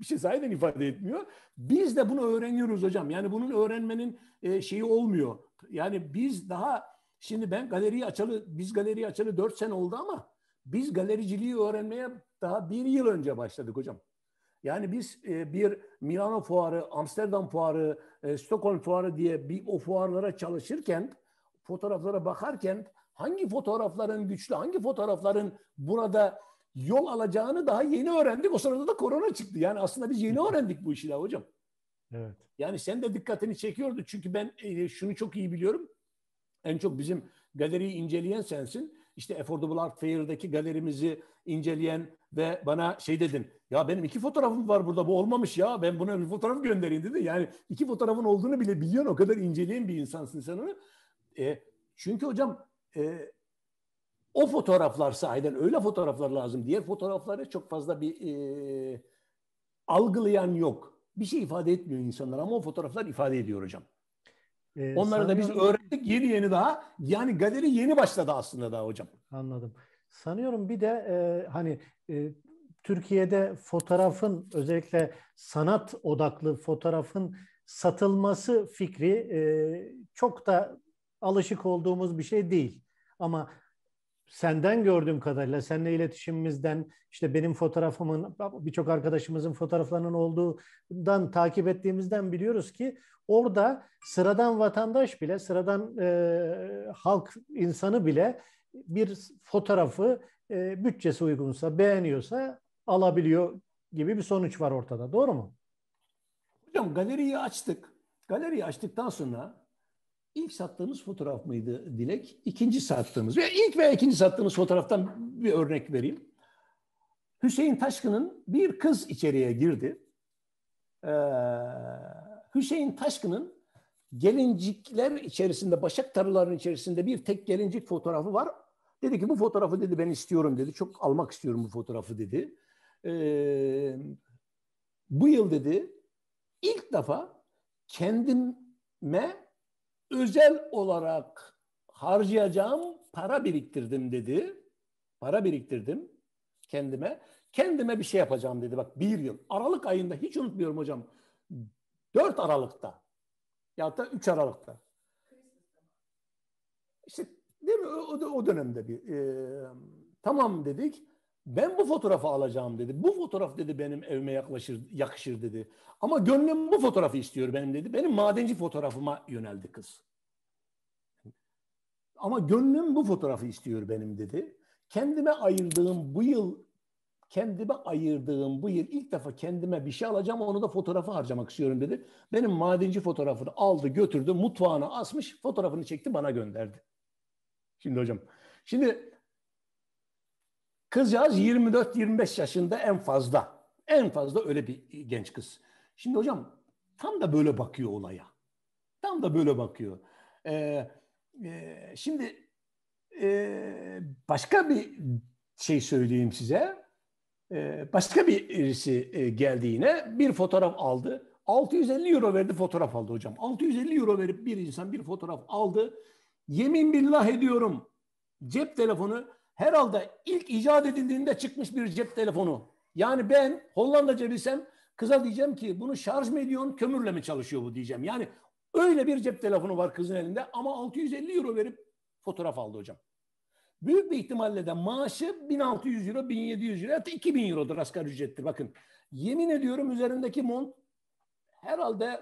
Bir şey sahiden ifade etmiyor. Biz de bunu öğreniyoruz hocam. Yani bunun öğrenmenin e, şeyi olmuyor. Yani biz daha şimdi ben galeriyi açalı biz galeriyi açalı dört sene oldu ama biz galericiliği öğrenmeye daha bir yıl önce başladık hocam. Yani biz e, bir Milano fuarı, Amsterdam fuarı, e, Stockholm fuarı diye bir o fuarlara çalışırken, fotoğraflara bakarken Hangi fotoğrafların güçlü, hangi fotoğrafların burada yol alacağını daha yeni öğrendik. O sırada da korona çıktı. Yani aslında biz yeni öğrendik bu işi daha hocam. Evet. Yani sen de dikkatini çekiyordu. Çünkü ben e, şunu çok iyi biliyorum. En çok bizim galeriyi inceleyen sensin. İşte Affordable Art Fair'daki galerimizi inceleyen ve bana şey dedin. Ya benim iki fotoğrafım var burada bu olmamış ya. Ben buna bir fotoğraf göndereyim dedi. Yani iki fotoğrafın olduğunu bile biliyorsun. O kadar inceleyen bir insansın sen onu. E, çünkü hocam e, o fotoğraflar sahiden öyle fotoğraflar lazım. Diğer fotoğrafları çok fazla bir e, algılayan yok. Bir şey ifade etmiyor insanlar ama o fotoğraflar ifade ediyor hocam. Ee, Onları da biz öğrendik yeni yeni daha. Yani galeri yeni başladı aslında daha hocam. Anladım. Sanıyorum bir de e, hani e, Türkiye'de fotoğrafın özellikle sanat odaklı fotoğrafın satılması fikri e, çok da alışık olduğumuz bir şey değil. Ama senden gördüğüm kadarıyla, seninle iletişimimizden, işte benim fotoğrafımın, birçok arkadaşımızın fotoğraflarının olduğundan takip ettiğimizden biliyoruz ki orada sıradan vatandaş bile, sıradan e, halk insanı bile bir fotoğrafı e, bütçesi uygunsa, beğeniyorsa alabiliyor gibi bir sonuç var ortada. Doğru mu? Hocam galeriyi açtık. Galeriyi açtıktan sonra İlk sattığımız fotoğraf mıydı Dilek? İkinci sattığımız. veya ilk veya ikinci sattığımız fotoğraftan bir örnek vereyim. Hüseyin Taşkın'ın bir kız içeriye girdi. Ee, Hüseyin Taşkın'ın gelincikler içerisinde, başak tarılarının içerisinde bir tek gelincik fotoğrafı var. Dedi ki bu fotoğrafı dedi ben istiyorum dedi. Çok almak istiyorum bu fotoğrafı dedi. Ee, bu yıl dedi ilk defa kendime özel olarak harcayacağım para biriktirdim dedi. Para biriktirdim kendime. Kendime bir şey yapacağım dedi. Bak bir yıl. Aralık ayında hiç unutmuyorum hocam. 4 Aralık'ta ya da 3 Aralık'ta. İşte değil mi? O, o dönemde bir e, tamam dedik. Ben bu fotoğrafı alacağım dedi. Bu fotoğraf dedi benim evime yaklaşır, yakışır dedi. Ama gönlüm bu fotoğrafı istiyor benim dedi. Benim madenci fotoğrafıma yöneldi kız. Ama gönlüm bu fotoğrafı istiyor benim dedi. Kendime ayırdığım bu yıl kendime ayırdığım bu yıl ilk defa kendime bir şey alacağım onu da fotoğrafı harcamak istiyorum dedi. Benim madenci fotoğrafını aldı götürdü mutfağına asmış fotoğrafını çekti bana gönderdi. Şimdi hocam şimdi Kızcağız 24-25 yaşında en fazla. En fazla öyle bir genç kız. Şimdi hocam tam da böyle bakıyor olaya. Tam da böyle bakıyor. Ee, e, şimdi e, başka bir şey söyleyeyim size. Ee, başka birisi e, geldi yine. Bir fotoğraf aldı. 650 euro verdi fotoğraf aldı hocam. 650 euro verip bir insan bir fotoğraf aldı. Yemin billah ediyorum cep telefonu herhalde ilk icat edildiğinde çıkmış bir cep telefonu. Yani ben Hollandaca bilsem kıza diyeceğim ki bunu şarj mı ediyorsun kömürle mi çalışıyor bu diyeceğim. Yani öyle bir cep telefonu var kızın elinde ama 650 euro verip fotoğraf aldı hocam. Büyük bir ihtimalle de maaşı 1600 euro, 1700 euro hatta 2000 eurodur asgari ücrettir. Bakın yemin ediyorum üzerindeki mont herhalde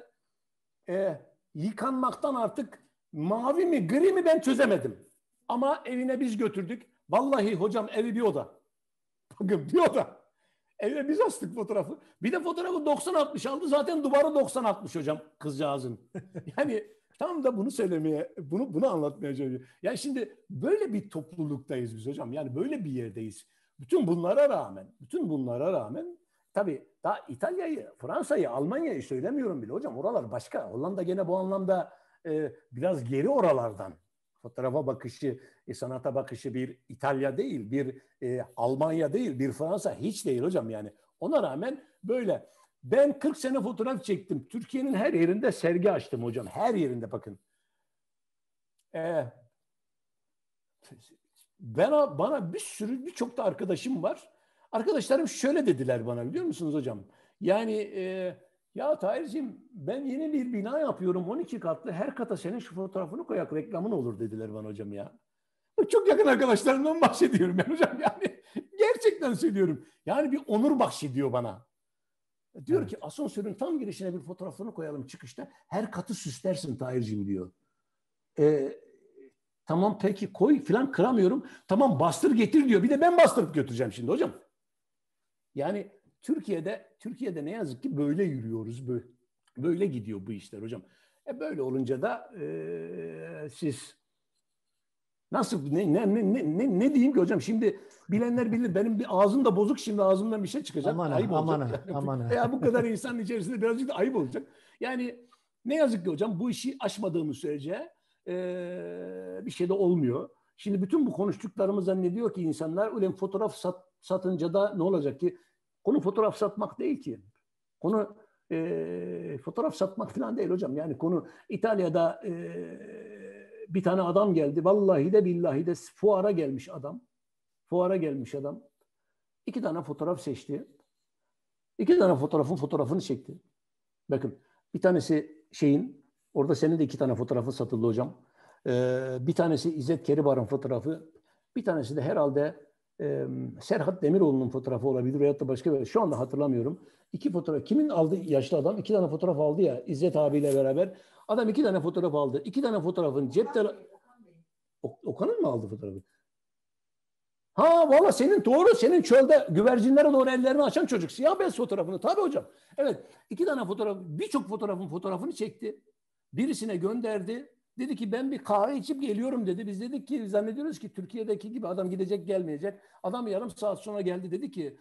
e, yıkanmaktan artık mavi mi gri mi ben çözemedim. Ama evine biz götürdük. Vallahi hocam evi bir oda. <laughs> Bakın bir oda. Evine biz astık fotoğrafı. Bir de fotoğrafı 90-60 aldı. Zaten duvarı 90-60 hocam kızcağızın. <laughs> yani tam da bunu söylemeye, bunu bunu anlatmaya çalışıyorum. Yani şimdi böyle bir topluluktayız biz hocam. Yani böyle bir yerdeyiz. Bütün bunlara rağmen, bütün bunlara rağmen tabii daha İtalya'yı, Fransa'yı, Almanya'yı söylemiyorum bile hocam. Oralar başka. Hollanda gene bu anlamda e, biraz geri oralardan fotoğrafa bakışı, e, sanata bakışı bir İtalya değil, bir e, Almanya değil, bir Fransa hiç değil hocam yani. Ona rağmen böyle. Ben 40 sene fotoğraf çektim. Türkiye'nin her yerinde sergi açtım hocam. Her yerinde bakın. Ee, ben bana bir sürü birçok da arkadaşım var. Arkadaşlarım şöyle dediler bana biliyor musunuz hocam? Yani e, ya Tahir'cim ben yeni bir bina yapıyorum 12 katlı her kata senin şu fotoğrafını koyak reklamın olur dediler bana hocam ya. Çok yakın arkadaşlarımdan bahsediyorum ben hocam yani. Gerçekten söylüyorum. Yani bir onur bahşediyor bana. Diyor evet. ki asansörün tam girişine bir fotoğrafını koyalım çıkışta. Her katı süslersin Tahir'cim diyor. Ee, tamam peki koy filan kıramıyorum. Tamam bastır getir diyor. Bir de ben bastırıp götüreceğim şimdi hocam. Yani Türkiye'de Türkiye'de ne yazık ki böyle yürüyoruz, böyle, böyle gidiyor bu işler hocam. E böyle olunca da e, siz nasıl ne, ne ne ne ne diyeyim ki hocam şimdi bilenler bilir benim bir ağzım da bozuk şimdi ağzımdan bir şey çıkacak aman ayıp aman olacak. Aman, yani, aman. Veya <laughs> bu kadar insanın içerisinde birazcık da ayıp olacak. Yani ne yazık ki hocam bu işi aşmadığımız sürece e, bir şey de olmuyor. Şimdi bütün bu konuştuklarımız zannediyor ki insanlar ulan fotoğraf sat, satınca da ne olacak ki Konu fotoğraf satmak değil ki. Konu e, fotoğraf satmak falan değil hocam. Yani konu İtalya'da e, bir tane adam geldi. Vallahi de billahi de fuara gelmiş adam. Fuara gelmiş adam. İki tane fotoğraf seçti. İki tane fotoğrafın fotoğrafını çekti. Bakın bir tanesi şeyin, orada senin de iki tane fotoğrafı satıldı hocam. Ee, bir tanesi İzzet Keribar'ın fotoğrafı, bir tanesi de herhalde e, Serhat Demiroğlu'nun fotoğrafı olabilir veyahut da başka bir şu anda hatırlamıyorum. İki fotoğraf. Kimin aldı yaşlı adam? iki tane fotoğraf aldı ya İzzet abiyle beraber. Adam iki tane fotoğraf aldı. İki tane fotoğrafın cepte. Okan'ın mı aldı fotoğrafı? Ha valla senin doğru senin çölde güvercinlere doğru ellerini açan çocuk. Siyah beyaz fotoğrafını tabii hocam. Evet iki tane fotoğraf birçok fotoğrafın fotoğrafını çekti. Birisine gönderdi. Dedi ki ben bir kahve içip geliyorum dedi. Biz dedik ki zannediyoruz ki Türkiye'deki gibi adam gidecek gelmeyecek. Adam yarım saat sonra geldi dedi ki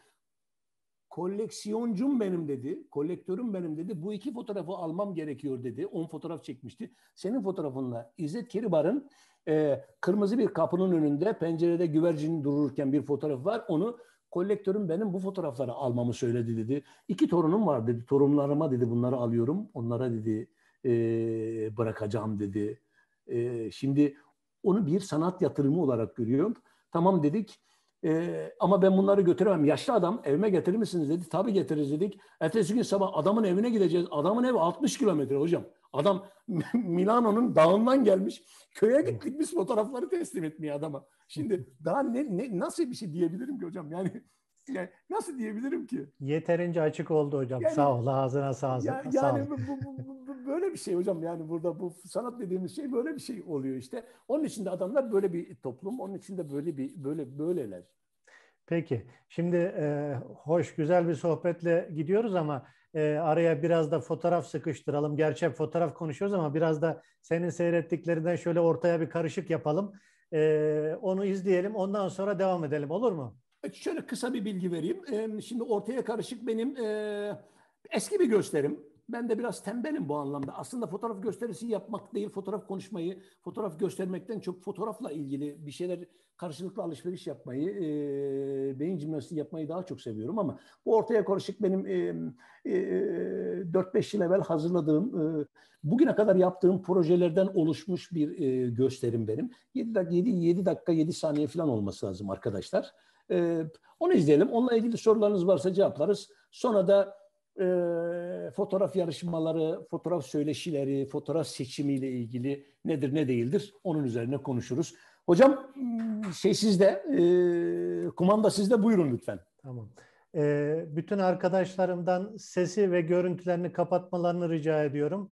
koleksiyoncum benim dedi. Kolektörüm benim dedi. Bu iki fotoğrafı almam gerekiyor dedi. On fotoğraf çekmişti. Senin fotoğrafınla İzzet Kiribar'ın e, kırmızı bir kapının önünde pencerede güvercin dururken bir fotoğraf var. Onu kolektörüm benim bu fotoğrafları almamı söyledi dedi. İki torunum var dedi. Torunlarıma dedi bunları alıyorum. Onlara dedi e, bırakacağım dedi. E, şimdi onu bir sanat yatırımı olarak görüyorum. Tamam dedik e, ama ben bunları götüremem. Yaşlı adam evime getirir misiniz dedi. Tabii getiririz dedik. Ertesi gün sabah adamın evine gideceğiz. Adamın evi 60 kilometre hocam. Adam <laughs> Milano'nun dağından gelmiş. Köye gittik biz fotoğrafları teslim etmeye adama. Şimdi daha ne, ne nasıl bir şey diyebilirim ki hocam? Yani yani nasıl diyebilirim ki? Yeterince açık oldu hocam. Yani, sağ ol. Ağzına sağ, ya, yani, sağ yani Bu, bu, bu, bu, böyle bir şey hocam. Yani burada bu sanat dediğimiz şey böyle bir şey oluyor işte. Onun için de adamlar böyle bir toplum. Onun için de böyle bir böyle böyleler. Peki. Şimdi e, hoş güzel bir sohbetle gidiyoruz ama e, araya biraz da fotoğraf sıkıştıralım. Gerçi fotoğraf konuşuyoruz ama biraz da senin seyrettiklerinden şöyle ortaya bir karışık yapalım. E, onu izleyelim. Ondan sonra devam edelim. Olur mu? Şöyle kısa bir bilgi vereyim. Ee, şimdi ortaya karışık benim ee, eski bir gösterim. Ben de biraz tembelim bu anlamda. Aslında fotoğraf gösterisi yapmak değil, fotoğraf konuşmayı, fotoğraf göstermekten çok fotoğrafla ilgili bir şeyler karşılıklı alışveriş yapmayı, e, beyin jimnastiği yapmayı daha çok seviyorum ama bu ortaya karışık benim e, e, 4-5 yıl evvel hazırladığım, e, bugüne kadar yaptığım projelerden oluşmuş bir e, gösterim benim. 7 dakika, 7, 7 dakika 7 saniye falan olması lazım arkadaşlar. Ee, onu izleyelim. Onunla ilgili sorularınız varsa cevaplarız. Sonra da e, fotoğraf yarışmaları, fotoğraf söyleşileri, fotoğraf seçimiyle ilgili nedir ne değildir onun üzerine konuşuruz. Hocam hmm, şey sizde, e, kumanda sizde buyurun lütfen. Tamam. E, bütün arkadaşlarımdan sesi ve görüntülerini kapatmalarını rica ediyorum.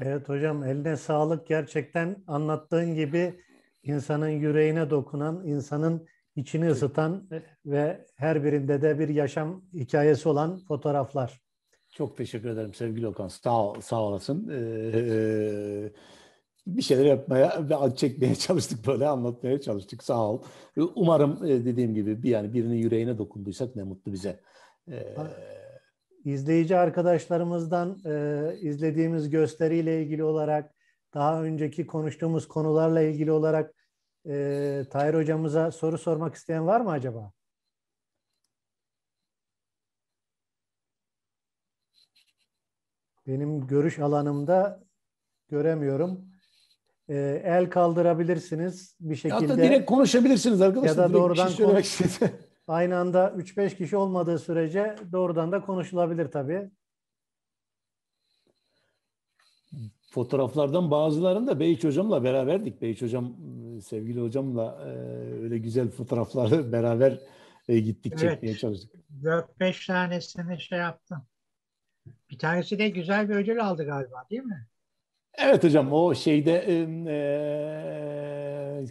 Evet hocam eline sağlık. Gerçekten anlattığın gibi insanın yüreğine dokunan, insanın içini ısıtan ve her birinde de bir yaşam hikayesi olan fotoğraflar. Çok teşekkür ederim sevgili Okan. Sağ, ol, sağ olasın. Ee, bir şeyler yapmaya ve acı çekmeye <laughs> çalıştık böyle anlatmaya çalıştık. Sağ ol. Umarım e, dediğim gibi bir yani birinin yüreğine dokunduysak ne mutlu bize. Ee, izleyici arkadaşlarımızdan e, izlediğimiz gösteriyle ilgili olarak, daha önceki konuştuğumuz konularla ilgili olarak e, Tahir hocamıza soru sormak isteyen var mı acaba? Benim görüş alanımda göremiyorum. E, el kaldırabilirsiniz bir şekilde. Ya da direkt konuşabilirsiniz arkadaşlar. Ya da şey doğrudan şey konuş. Aynı anda 3-5 kişi olmadığı sürece doğrudan da konuşulabilir tabii. Fotoğraflardan bazılarında Beyç Hocam'la beraberdik. Beyç Hocam, sevgili hocamla e, öyle güzel fotoğrafları <laughs> beraber e, gittik evet. çekmeye çalıştık. 4-5 tanesini şey yaptım. Bir tanesi de güzel bir ödül aldı galiba değil mi? Evet hocam o şeyde e,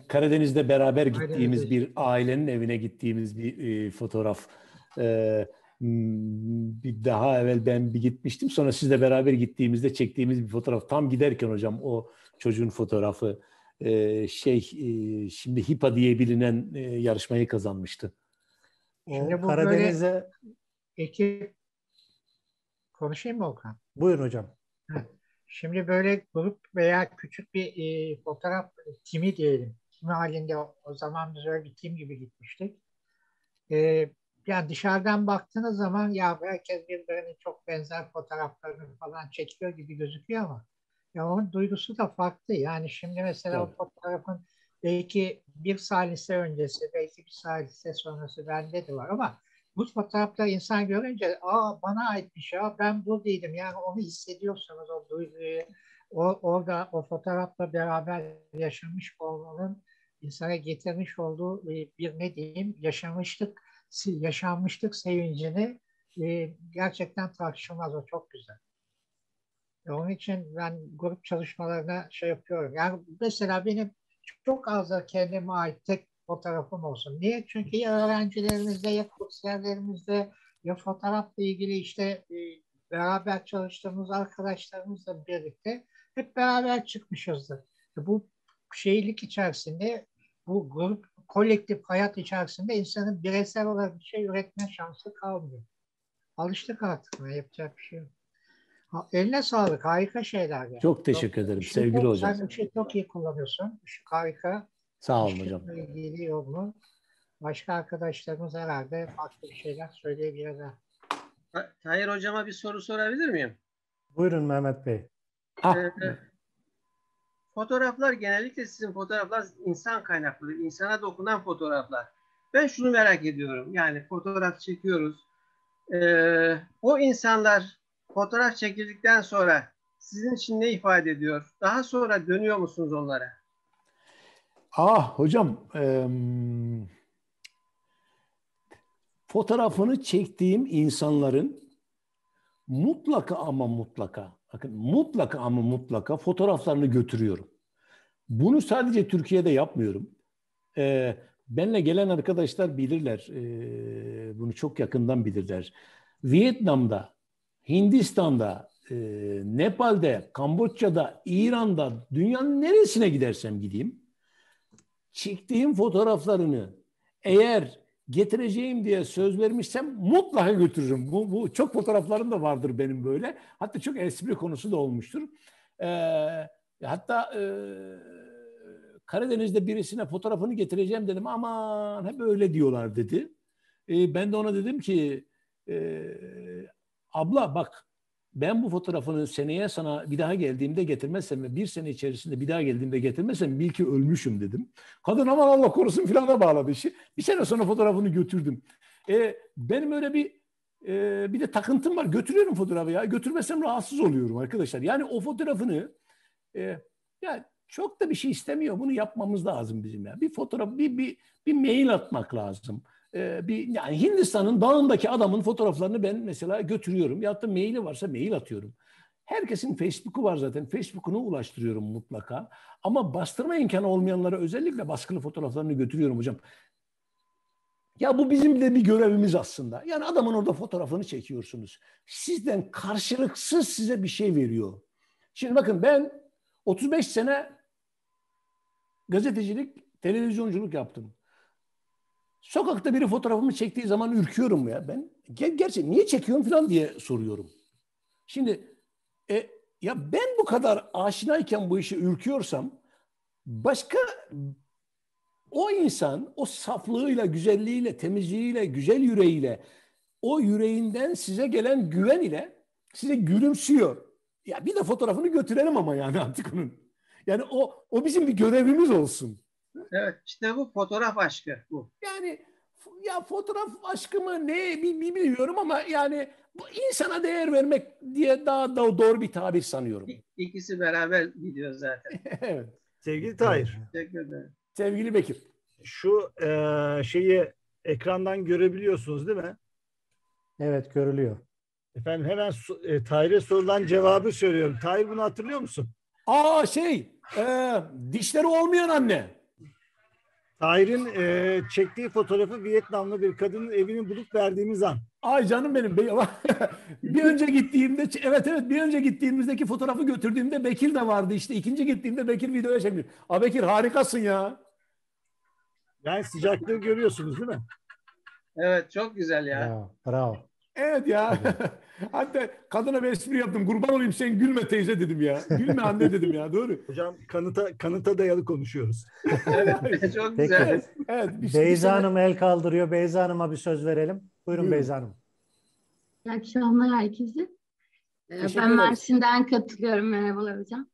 Karadeniz'de beraber gittiğimiz bir ailenin evine gittiğimiz bir e, fotoğraf. E, bir daha evvel ben bir gitmiştim. Sonra sizle beraber gittiğimizde çektiğimiz bir fotoğraf. Tam giderken hocam o çocuğun fotoğrafı e, şey e, şimdi HIPA diye bilinen e, yarışmayı kazanmıştı. Şimdi bu Karadeniz'e ekip konuşayım mı Okan? Buyurun hocam. Şimdi böyle grup veya küçük bir e, fotoğraf timi diyelim. Timi halinde o, o zaman biz öyle bir tim gibi gitmiştik. E, yani dışarıdan baktığınız zaman ya herkes birbirine çok benzer fotoğraflarını falan çekiyor gibi gözüküyor ama ya onun duygusu da farklı. Yani şimdi mesela evet. o fotoğrafın belki bir salise öncesi, belki bir salise sonrası bende de var ama bu fotoğrafları insan görünce aa bana ait bir şey, ben bu değilim. Yani onu hissediyorsunuz o duyguyu. O, orada o fotoğrafla beraber yaşamış olmanın insana getirmiş olduğu e, bir ne diyeyim yaşamışlık yaşanmışlık sevincini e, gerçekten tartışılmaz o çok güzel. E, onun için ben grup çalışmalarına şey yapıyorum. Yani mesela benim çok az da kendime ait tek fotoğrafım olsun. Niye? Çünkü ya öğrencilerimizle ya kursiyerlerimizle ya fotoğrafla ilgili işte e, beraber çalıştığımız arkadaşlarımızla birlikte hep beraber çıkmışızdır. E, bu şeylik içerisinde bu grup kolektif hayat içerisinde insanın bireysel olarak bir şey üretme şansı kalmıyor. Alıştık artık ne yapacak bir şey yok. Ha, eline sağlık. Harika şeyler. Yani. Çok teşekkür çok, ederim sevgili çok, hocam. Sen ışığı şey çok iyi kullanıyorsun. şu harika. Sağ olun hocam. İlgili yoğun. Başka arkadaşlarımız herhalde farklı bir şeyler söyleyebilirler. Tahir hocama bir soru sorabilir miyim? Buyurun Mehmet Bey. Ah, ee, fotoğraflar genellikle sizin fotoğraflar insan kaynaklı, insana dokunan fotoğraflar. Ben şunu merak ediyorum. Yani fotoğraf çekiyoruz. Ee, o insanlar fotoğraf çekildikten sonra sizin için ne ifade ediyor? Daha sonra dönüyor musunuz onlara? Ah hocam e, fotoğrafını çektiğim insanların mutlaka ama mutlaka bakın mutlaka ama mutlaka fotoğraflarını götürüyorum. Bunu sadece Türkiye'de yapmıyorum. E, benle gelen arkadaşlar bilirler. E, bunu çok yakından bilirler. Vietnam'da, Hindistan'da, e, Nepal'de, Kamboçya'da, İran'da, dünyanın neresine gidersem gideyim çektiğim fotoğraflarını eğer getireceğim diye söz vermişsem mutlaka götürürüm. Bu, bu çok fotoğraflarım da vardır benim böyle. Hatta çok espri konusu da olmuştur. Ee, hatta e, Karadeniz'de birisine fotoğrafını getireceğim dedim. Aman hep öyle diyorlar dedi. Ee, ben de ona dedim ki e, abla bak ben bu fotoğrafını seneye sana bir daha geldiğimde getirmezsem ve bir sene içerisinde bir daha geldiğimde getirmezsem bil ki ölmüşüm dedim. Kadın aman Allah korusun filana bağladı işi. Bir sene sonra fotoğrafını götürdüm. E, benim öyle bir e, bir de takıntım var. Götürüyorum fotoğrafı ya. Götürmesem rahatsız oluyorum arkadaşlar. Yani o fotoğrafını e, yani çok da bir şey istemiyor. Bunu yapmamız lazım bizim ya. Bir fotoğraf, bir, bir, bir mail atmak lazım. Ee, bir yani Hindistan'ın dağındaki adamın fotoğraflarını ben mesela götürüyorum. Ya da maili varsa mail atıyorum. Herkesin Facebook'u var zaten. Facebook'unu ulaştırıyorum mutlaka. Ama bastırma imkanı olmayanlara özellikle baskılı fotoğraflarını götürüyorum hocam. Ya bu bizim de bir görevimiz aslında. Yani adamın orada fotoğrafını çekiyorsunuz. Sizden karşılıksız size bir şey veriyor. Şimdi bakın ben 35 sene gazetecilik, televizyonculuk yaptım. Sokakta biri fotoğrafımı çektiği zaman ürküyorum ya ben. Ger gerçi niye çekiyorum falan diye soruyorum. Şimdi e, ya ben bu kadar aşinayken bu işe ürküyorsam başka o insan o saflığıyla, güzelliğiyle, temizliğiyle, güzel yüreğiyle o yüreğinden size gelen güven ile size gülümsüyor. Ya bir de fotoğrafını götürelim ama yani artık onun. Yani o, o bizim bir görevimiz olsun. Evet işte bu fotoğraf aşkı bu yani ya fotoğraf aşkı mı ne bilmiyorum ama yani bu insana değer vermek diye daha, daha doğru bir tabir sanıyorum. İkisi beraber gidiyor zaten. <laughs> evet. Sevgili Tahir. Teşekkür ederim. Sevgili Bekir. Şu e, şeyi ekrandan görebiliyorsunuz değil mi? Evet görülüyor. Efendim hemen e, Tahir'e sorulan cevabı söylüyorum. Tahir bunu hatırlıyor musun? Aa şey e, dişleri olmayan anne. Tahir'in e, çektiği fotoğrafı Vietnamlı bir kadının evini bulup verdiğimiz an. Ay canım benim. <laughs> bir önce gittiğimde evet evet bir önce gittiğimizdeki fotoğrafı götürdüğümde Bekir de vardı işte. İkinci gittiğimde Bekir videoya çekmiş. A Bekir harikasın ya. Yani sıcaklığı görüyorsunuz değil mi? Evet çok güzel ya. Bravo. bravo. Evet ya. <laughs> Hatta kadına bir espri yaptım. Kurban olayım sen gülme teyze dedim ya. Gülme anne dedim ya. Doğru. Hocam kanıta kanıta dayalı konuşuyoruz. <laughs> çok güzel. Evet, evet, bir şey Beyza şey- Hanım sana... el kaldırıyor. Beyza Hanım'a bir söz verelim. Buyurun Hı. Beyza Hanım. İyi akşamlar herkese. Ee, ben Mersin'den katılıyorum. Merhabalar hocam.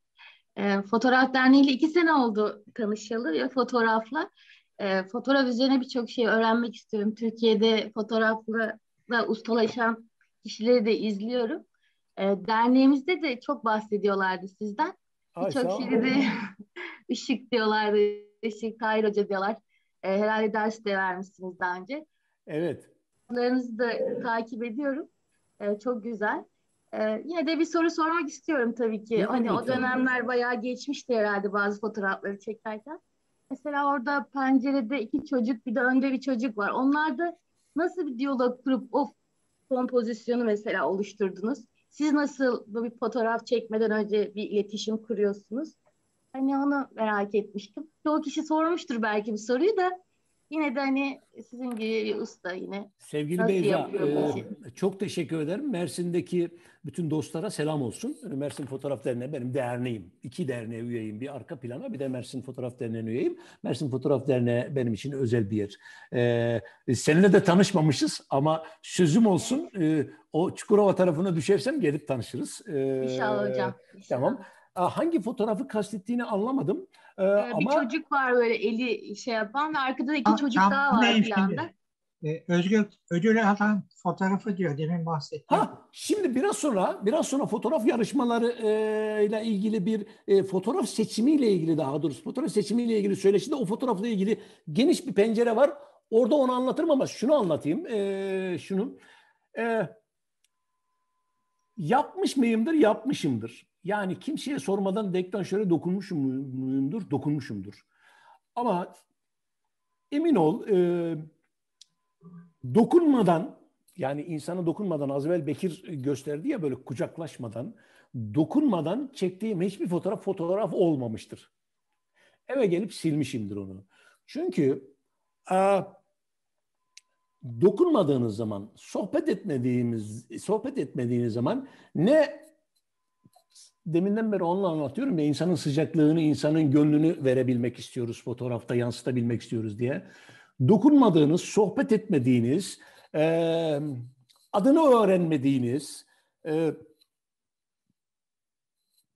E, Fotoğraf Derneği'yle iki sene oldu tanışalı ya fotoğrafla. E, fotoğraf üzerine birçok şey öğrenmek istiyorum. Türkiye'de fotoğrafla ustalaşan kişileri de izliyorum. E, derneğimizde de çok bahsediyorlardı sizden. Birçok şeyde de <laughs> ışık diyorlardı, ışık Tahir Hoca diyorlar. E, herhalde ders de vermişsiniz daha önce. Evet. Bunlarınızı da takip ediyorum. E, çok güzel. Ee, yine de bir soru sormak istiyorum tabii ki. Değil hani o dönemler tabii. bayağı geçmişti herhalde bazı fotoğrafları çekerken. Mesela orada pencerede iki çocuk bir de önde bir çocuk var. Onlar da nasıl bir diyalog kurup o kompozisyonu mesela oluşturdunuz. Siz nasıl bu bir fotoğraf çekmeden önce bir iletişim kuruyorsunuz? Hani onu merak etmiştim. Çoğu kişi sormuştur belki bu soruyu da Yine de hani sizin gibi usta yine. Sevgili Beyza, e, çok teşekkür ederim. Mersin'deki bütün dostlara selam olsun. Hani Mersin Fotoğraf Derneği benim derneğim. İki derneğe üyeyim. Bir arka plana bir de Mersin Fotoğraf Derneği'ne üyeyim. Mersin Fotoğraf Derneği benim için özel bir yer. E, seninle de tanışmamışız ama sözüm olsun e, o Çukurova tarafına düşersem gelip tanışırız. E, İnşallah hocam. Tamam. E, hangi fotoğrafı kastettiğini anlamadım. Ee, ee, bir ama... çocuk var böyle eli şey yapan ve arkada da iki A, çocuk daha var planda. Ee, Özgür ödül alan fotoğrafı diyor demin bahsettiğim. Ha, şimdi biraz sonra biraz sonra fotoğraf yarışmaları e, ile ilgili bir e, fotoğraf seçimiyle ilgili daha doğrusu fotoğraf seçimiyle ilgili söyleşide o fotoğrafla ilgili geniş bir pencere var. Orada onu anlatırım ama şunu anlatayım. E, şunu e, yapmış mıyımdır? Yapmışımdır. Yani kimseye sormadan deklanşöre dokunmuşum muyumdur? Dokunmuşumdur. Ama emin ol e, dokunmadan yani insana dokunmadan az Bekir gösterdi ya böyle kucaklaşmadan dokunmadan çektiğim hiçbir fotoğraf fotoğraf olmamıştır. Eve gelip silmişimdir onu. Çünkü e, dokunmadığınız zaman, sohbet etmediğimiz, sohbet etmediğiniz zaman ne deminden beri onunla anlatıyorum ya insanın sıcaklığını, insanın gönlünü verebilmek istiyoruz, fotoğrafta yansıtabilmek istiyoruz diye. Dokunmadığınız, sohbet etmediğiniz, e, adını öğrenmediğiniz e,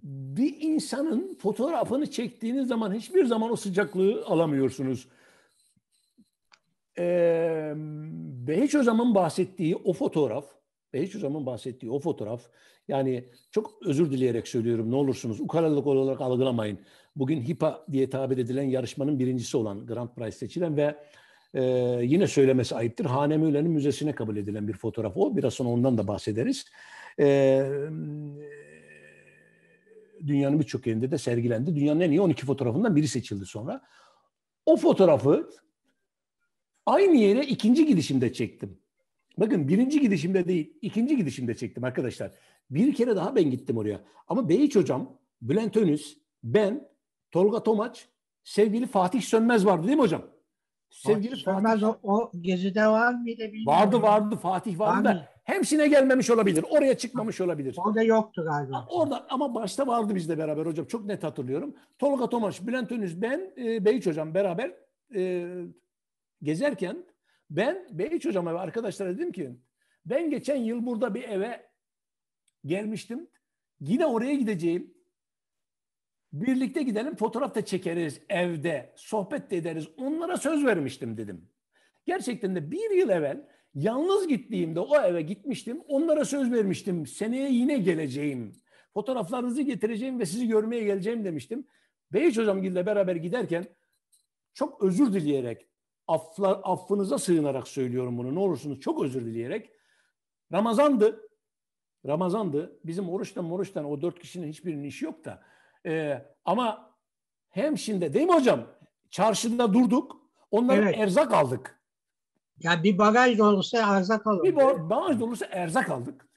bir insanın fotoğrafını çektiğiniz zaman hiçbir zaman o sıcaklığı alamıyorsunuz. E, ve hiç o zaman bahsettiği o fotoğraf Behiç Hocam'ın bahsettiği o fotoğraf yani çok özür dileyerek söylüyorum ne olursunuz ukalalık olarak algılamayın. Bugün HIPA diye tabir edilen yarışmanın birincisi olan Grand Prize seçilen ve e, yine söylemesi ayıptır. Hanem Öğlen'in müzesine kabul edilen bir fotoğraf o. Biraz sonra ondan da bahsederiz. E, dünyanın birçok yerinde de sergilendi. Dünyanın en iyi 12 fotoğrafından biri seçildi sonra. O fotoğrafı aynı yere ikinci gidişimde çektim. Bakın birinci gidişimde değil, ikinci gidişimde çektim arkadaşlar. Bir kere daha ben gittim oraya. Ama Beyiç hocam, Bülent Önüz, ben, Tolga Tomaç, sevgili Fatih Sönmez vardı değil mi hocam? Sevgili Fatih, Fatih. Sönmez o, o gezide var mıydı bilmiyorum. Vardı vardı Fatih vardı, vardı. da hepsine gelmemiş olabilir. Oraya çıkmamış olabilir. Orada yoktu galiba. orada ama başta vardı bizle beraber hocam. Çok net hatırlıyorum. Tolga Tomaş, Bülent Önüz, ben, e, Beyiç hocam beraber e, gezerken ben Beyç hocama ve arkadaşlara dedim ki ben geçen yıl burada bir eve gelmiştim. Yine oraya gideceğim. Birlikte gidelim fotoğraf da çekeriz evde, sohbet de ederiz. Onlara söz vermiştim dedim. Gerçekten de bir yıl evvel yalnız gittiğimde o eve gitmiştim. Onlara söz vermiştim. Seneye yine geleceğim. Fotoğraflarınızı getireceğim ve sizi görmeye geleceğim demiştim. Beyiş Hocam ile beraber giderken çok özür dileyerek affla, affınıza sığınarak söylüyorum bunu. Ne olursunuz çok özür dileyerek. Ramazandı. Ramazandı. Bizim oruçtan moruçtan o dört kişinin hiçbirinin işi yok da. Ee, ama hem şimdi değil mi hocam? Çarşıda durduk. onların evet. erzak aldık. Ya bir bagaj dolusu erzak aldık. Bir bagaj dolusu erzak aldık.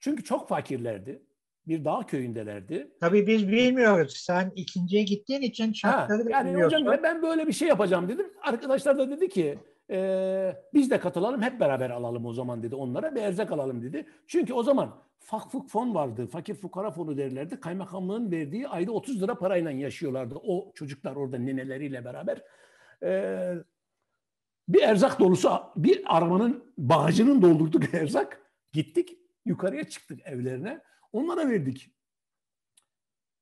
Çünkü çok fakirlerdi bir dağ köyündelerdi. Tabii biz bilmiyoruz. Sen ikinciye gittiğin için şartları ha, yani Hocam ben böyle bir şey yapacağım dedim. Arkadaşlar da dedi ki e, biz de katılalım hep beraber alalım o zaman dedi onlara bir erzak alalım dedi. Çünkü o zaman fakfuk fon vardı. Fakir fukara fonu derlerdi. Kaymakamlığın verdiği ayda 30 lira parayla yaşıyorlardı. O çocuklar orada neneleriyle beraber. E, bir erzak dolusu bir arabanın bagajının doldurduk erzak. Gittik yukarıya çıktık evlerine. Onlara verdik.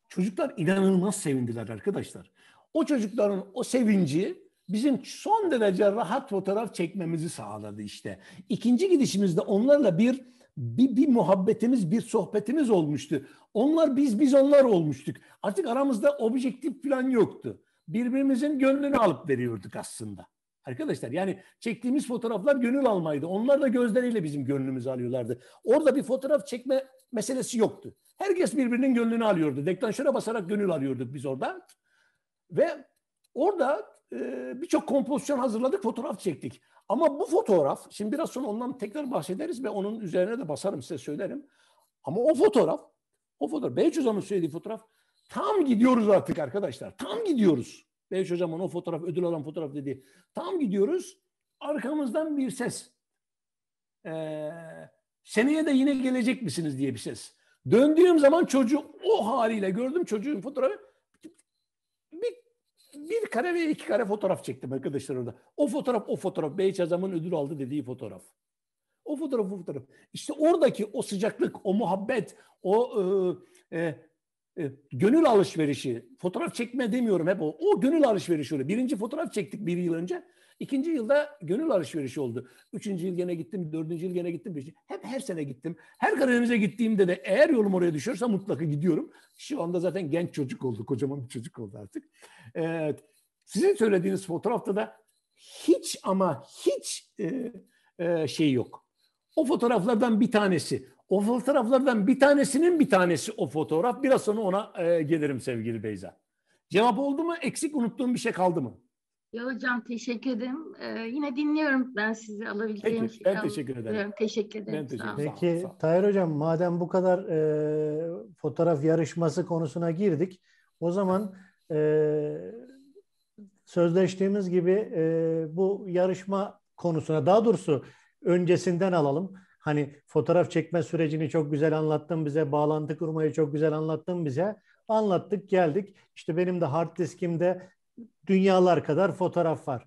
Çocuklar inanılmaz sevindiler arkadaşlar. O çocukların o sevinci bizim son derece rahat fotoğraf çekmemizi sağladı işte. İkinci gidişimizde onlarla bir bir, bir muhabbetimiz, bir sohbetimiz olmuştu. Onlar biz, biz onlar olmuştuk. Artık aramızda objektif falan yoktu. Birbirimizin gönlünü alıp veriyorduk aslında. Arkadaşlar yani çektiğimiz fotoğraflar gönül almaydı. Onlar da gözleriyle bizim gönlümüzü alıyorlardı. Orada bir fotoğraf çekme meselesi yoktu. Herkes birbirinin gönlünü alıyordu. Deklanşöre basarak gönül alıyorduk biz orada. Ve orada e, birçok kompozisyon hazırladık, fotoğraf çektik. Ama bu fotoğraf, şimdi biraz sonra ondan tekrar bahsederiz ve onun üzerine de basarım size söylerim. Ama o fotoğraf, o fotoğraf, Beyç Hocam'ın söylediği fotoğraf tam gidiyoruz artık arkadaşlar. Tam gidiyoruz. Beyç Hocam'ın o fotoğraf, ödül alan fotoğraf dediği. Tam gidiyoruz, arkamızdan bir ses. Eee seneye de yine gelecek misiniz diye bir ses. Döndüğüm zaman çocuğu o haliyle gördüm çocuğun fotoğrafı. Bir, bir kare ve iki kare fotoğraf çektim arkadaşlar orada. O fotoğraf o fotoğraf. Beyç Azam'ın ödül aldı dediği fotoğraf. O fotoğraf o fotoğraf. İşte oradaki o sıcaklık, o muhabbet, o e, e, e gönül alışverişi. Fotoğraf çekme demiyorum hep o. O gönül alışverişi öyle. Birinci fotoğraf çektik bir yıl önce. İkinci yılda gönül alışverişi oldu. Üçüncü yıl gene gittim, dördüncü yıl gene gittim. Hep her sene gittim. Her kararımıza gittiğimde de eğer yolum oraya düşüyorsa mutlaka gidiyorum. Şu anda zaten genç çocuk oldu. Kocaman bir çocuk oldu artık. Evet. Sizin söylediğiniz fotoğrafta da hiç ama hiç e, e, şey yok. O fotoğraflardan bir tanesi. O fotoğraflardan bir tanesinin bir tanesi o fotoğraf. Biraz sonra ona e, gelirim sevgili Beyza. Cevap oldu mu? Eksik unuttuğum bir şey kaldı mı? Ya hocam teşekkür ederim. Ee, yine dinliyorum ben sizi alabileceğim. Peki, şey ben teşekkür ederim. Teşekkür ederim. Ben teşekkür ederim. Peki Tahir Hocam madem bu kadar e, fotoğraf yarışması konusuna girdik o zaman e, sözleştiğimiz gibi e, bu yarışma konusuna daha doğrusu öncesinden alalım. Hani fotoğraf çekme sürecini çok güzel anlattın bize, bağlantı kurmayı çok güzel anlattın bize. Anlattık, geldik. İşte benim de hard diskimde dünyalar kadar fotoğraf var.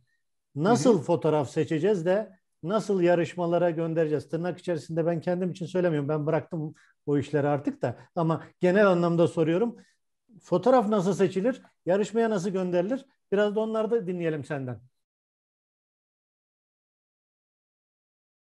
Nasıl hı hı. fotoğraf seçeceğiz de nasıl yarışmalara göndereceğiz? Tırnak içerisinde ben kendim için söylemiyorum. Ben bıraktım o işleri artık da ama genel anlamda soruyorum. Fotoğraf nasıl seçilir? Yarışmaya nasıl gönderilir? Biraz da onları da dinleyelim senden.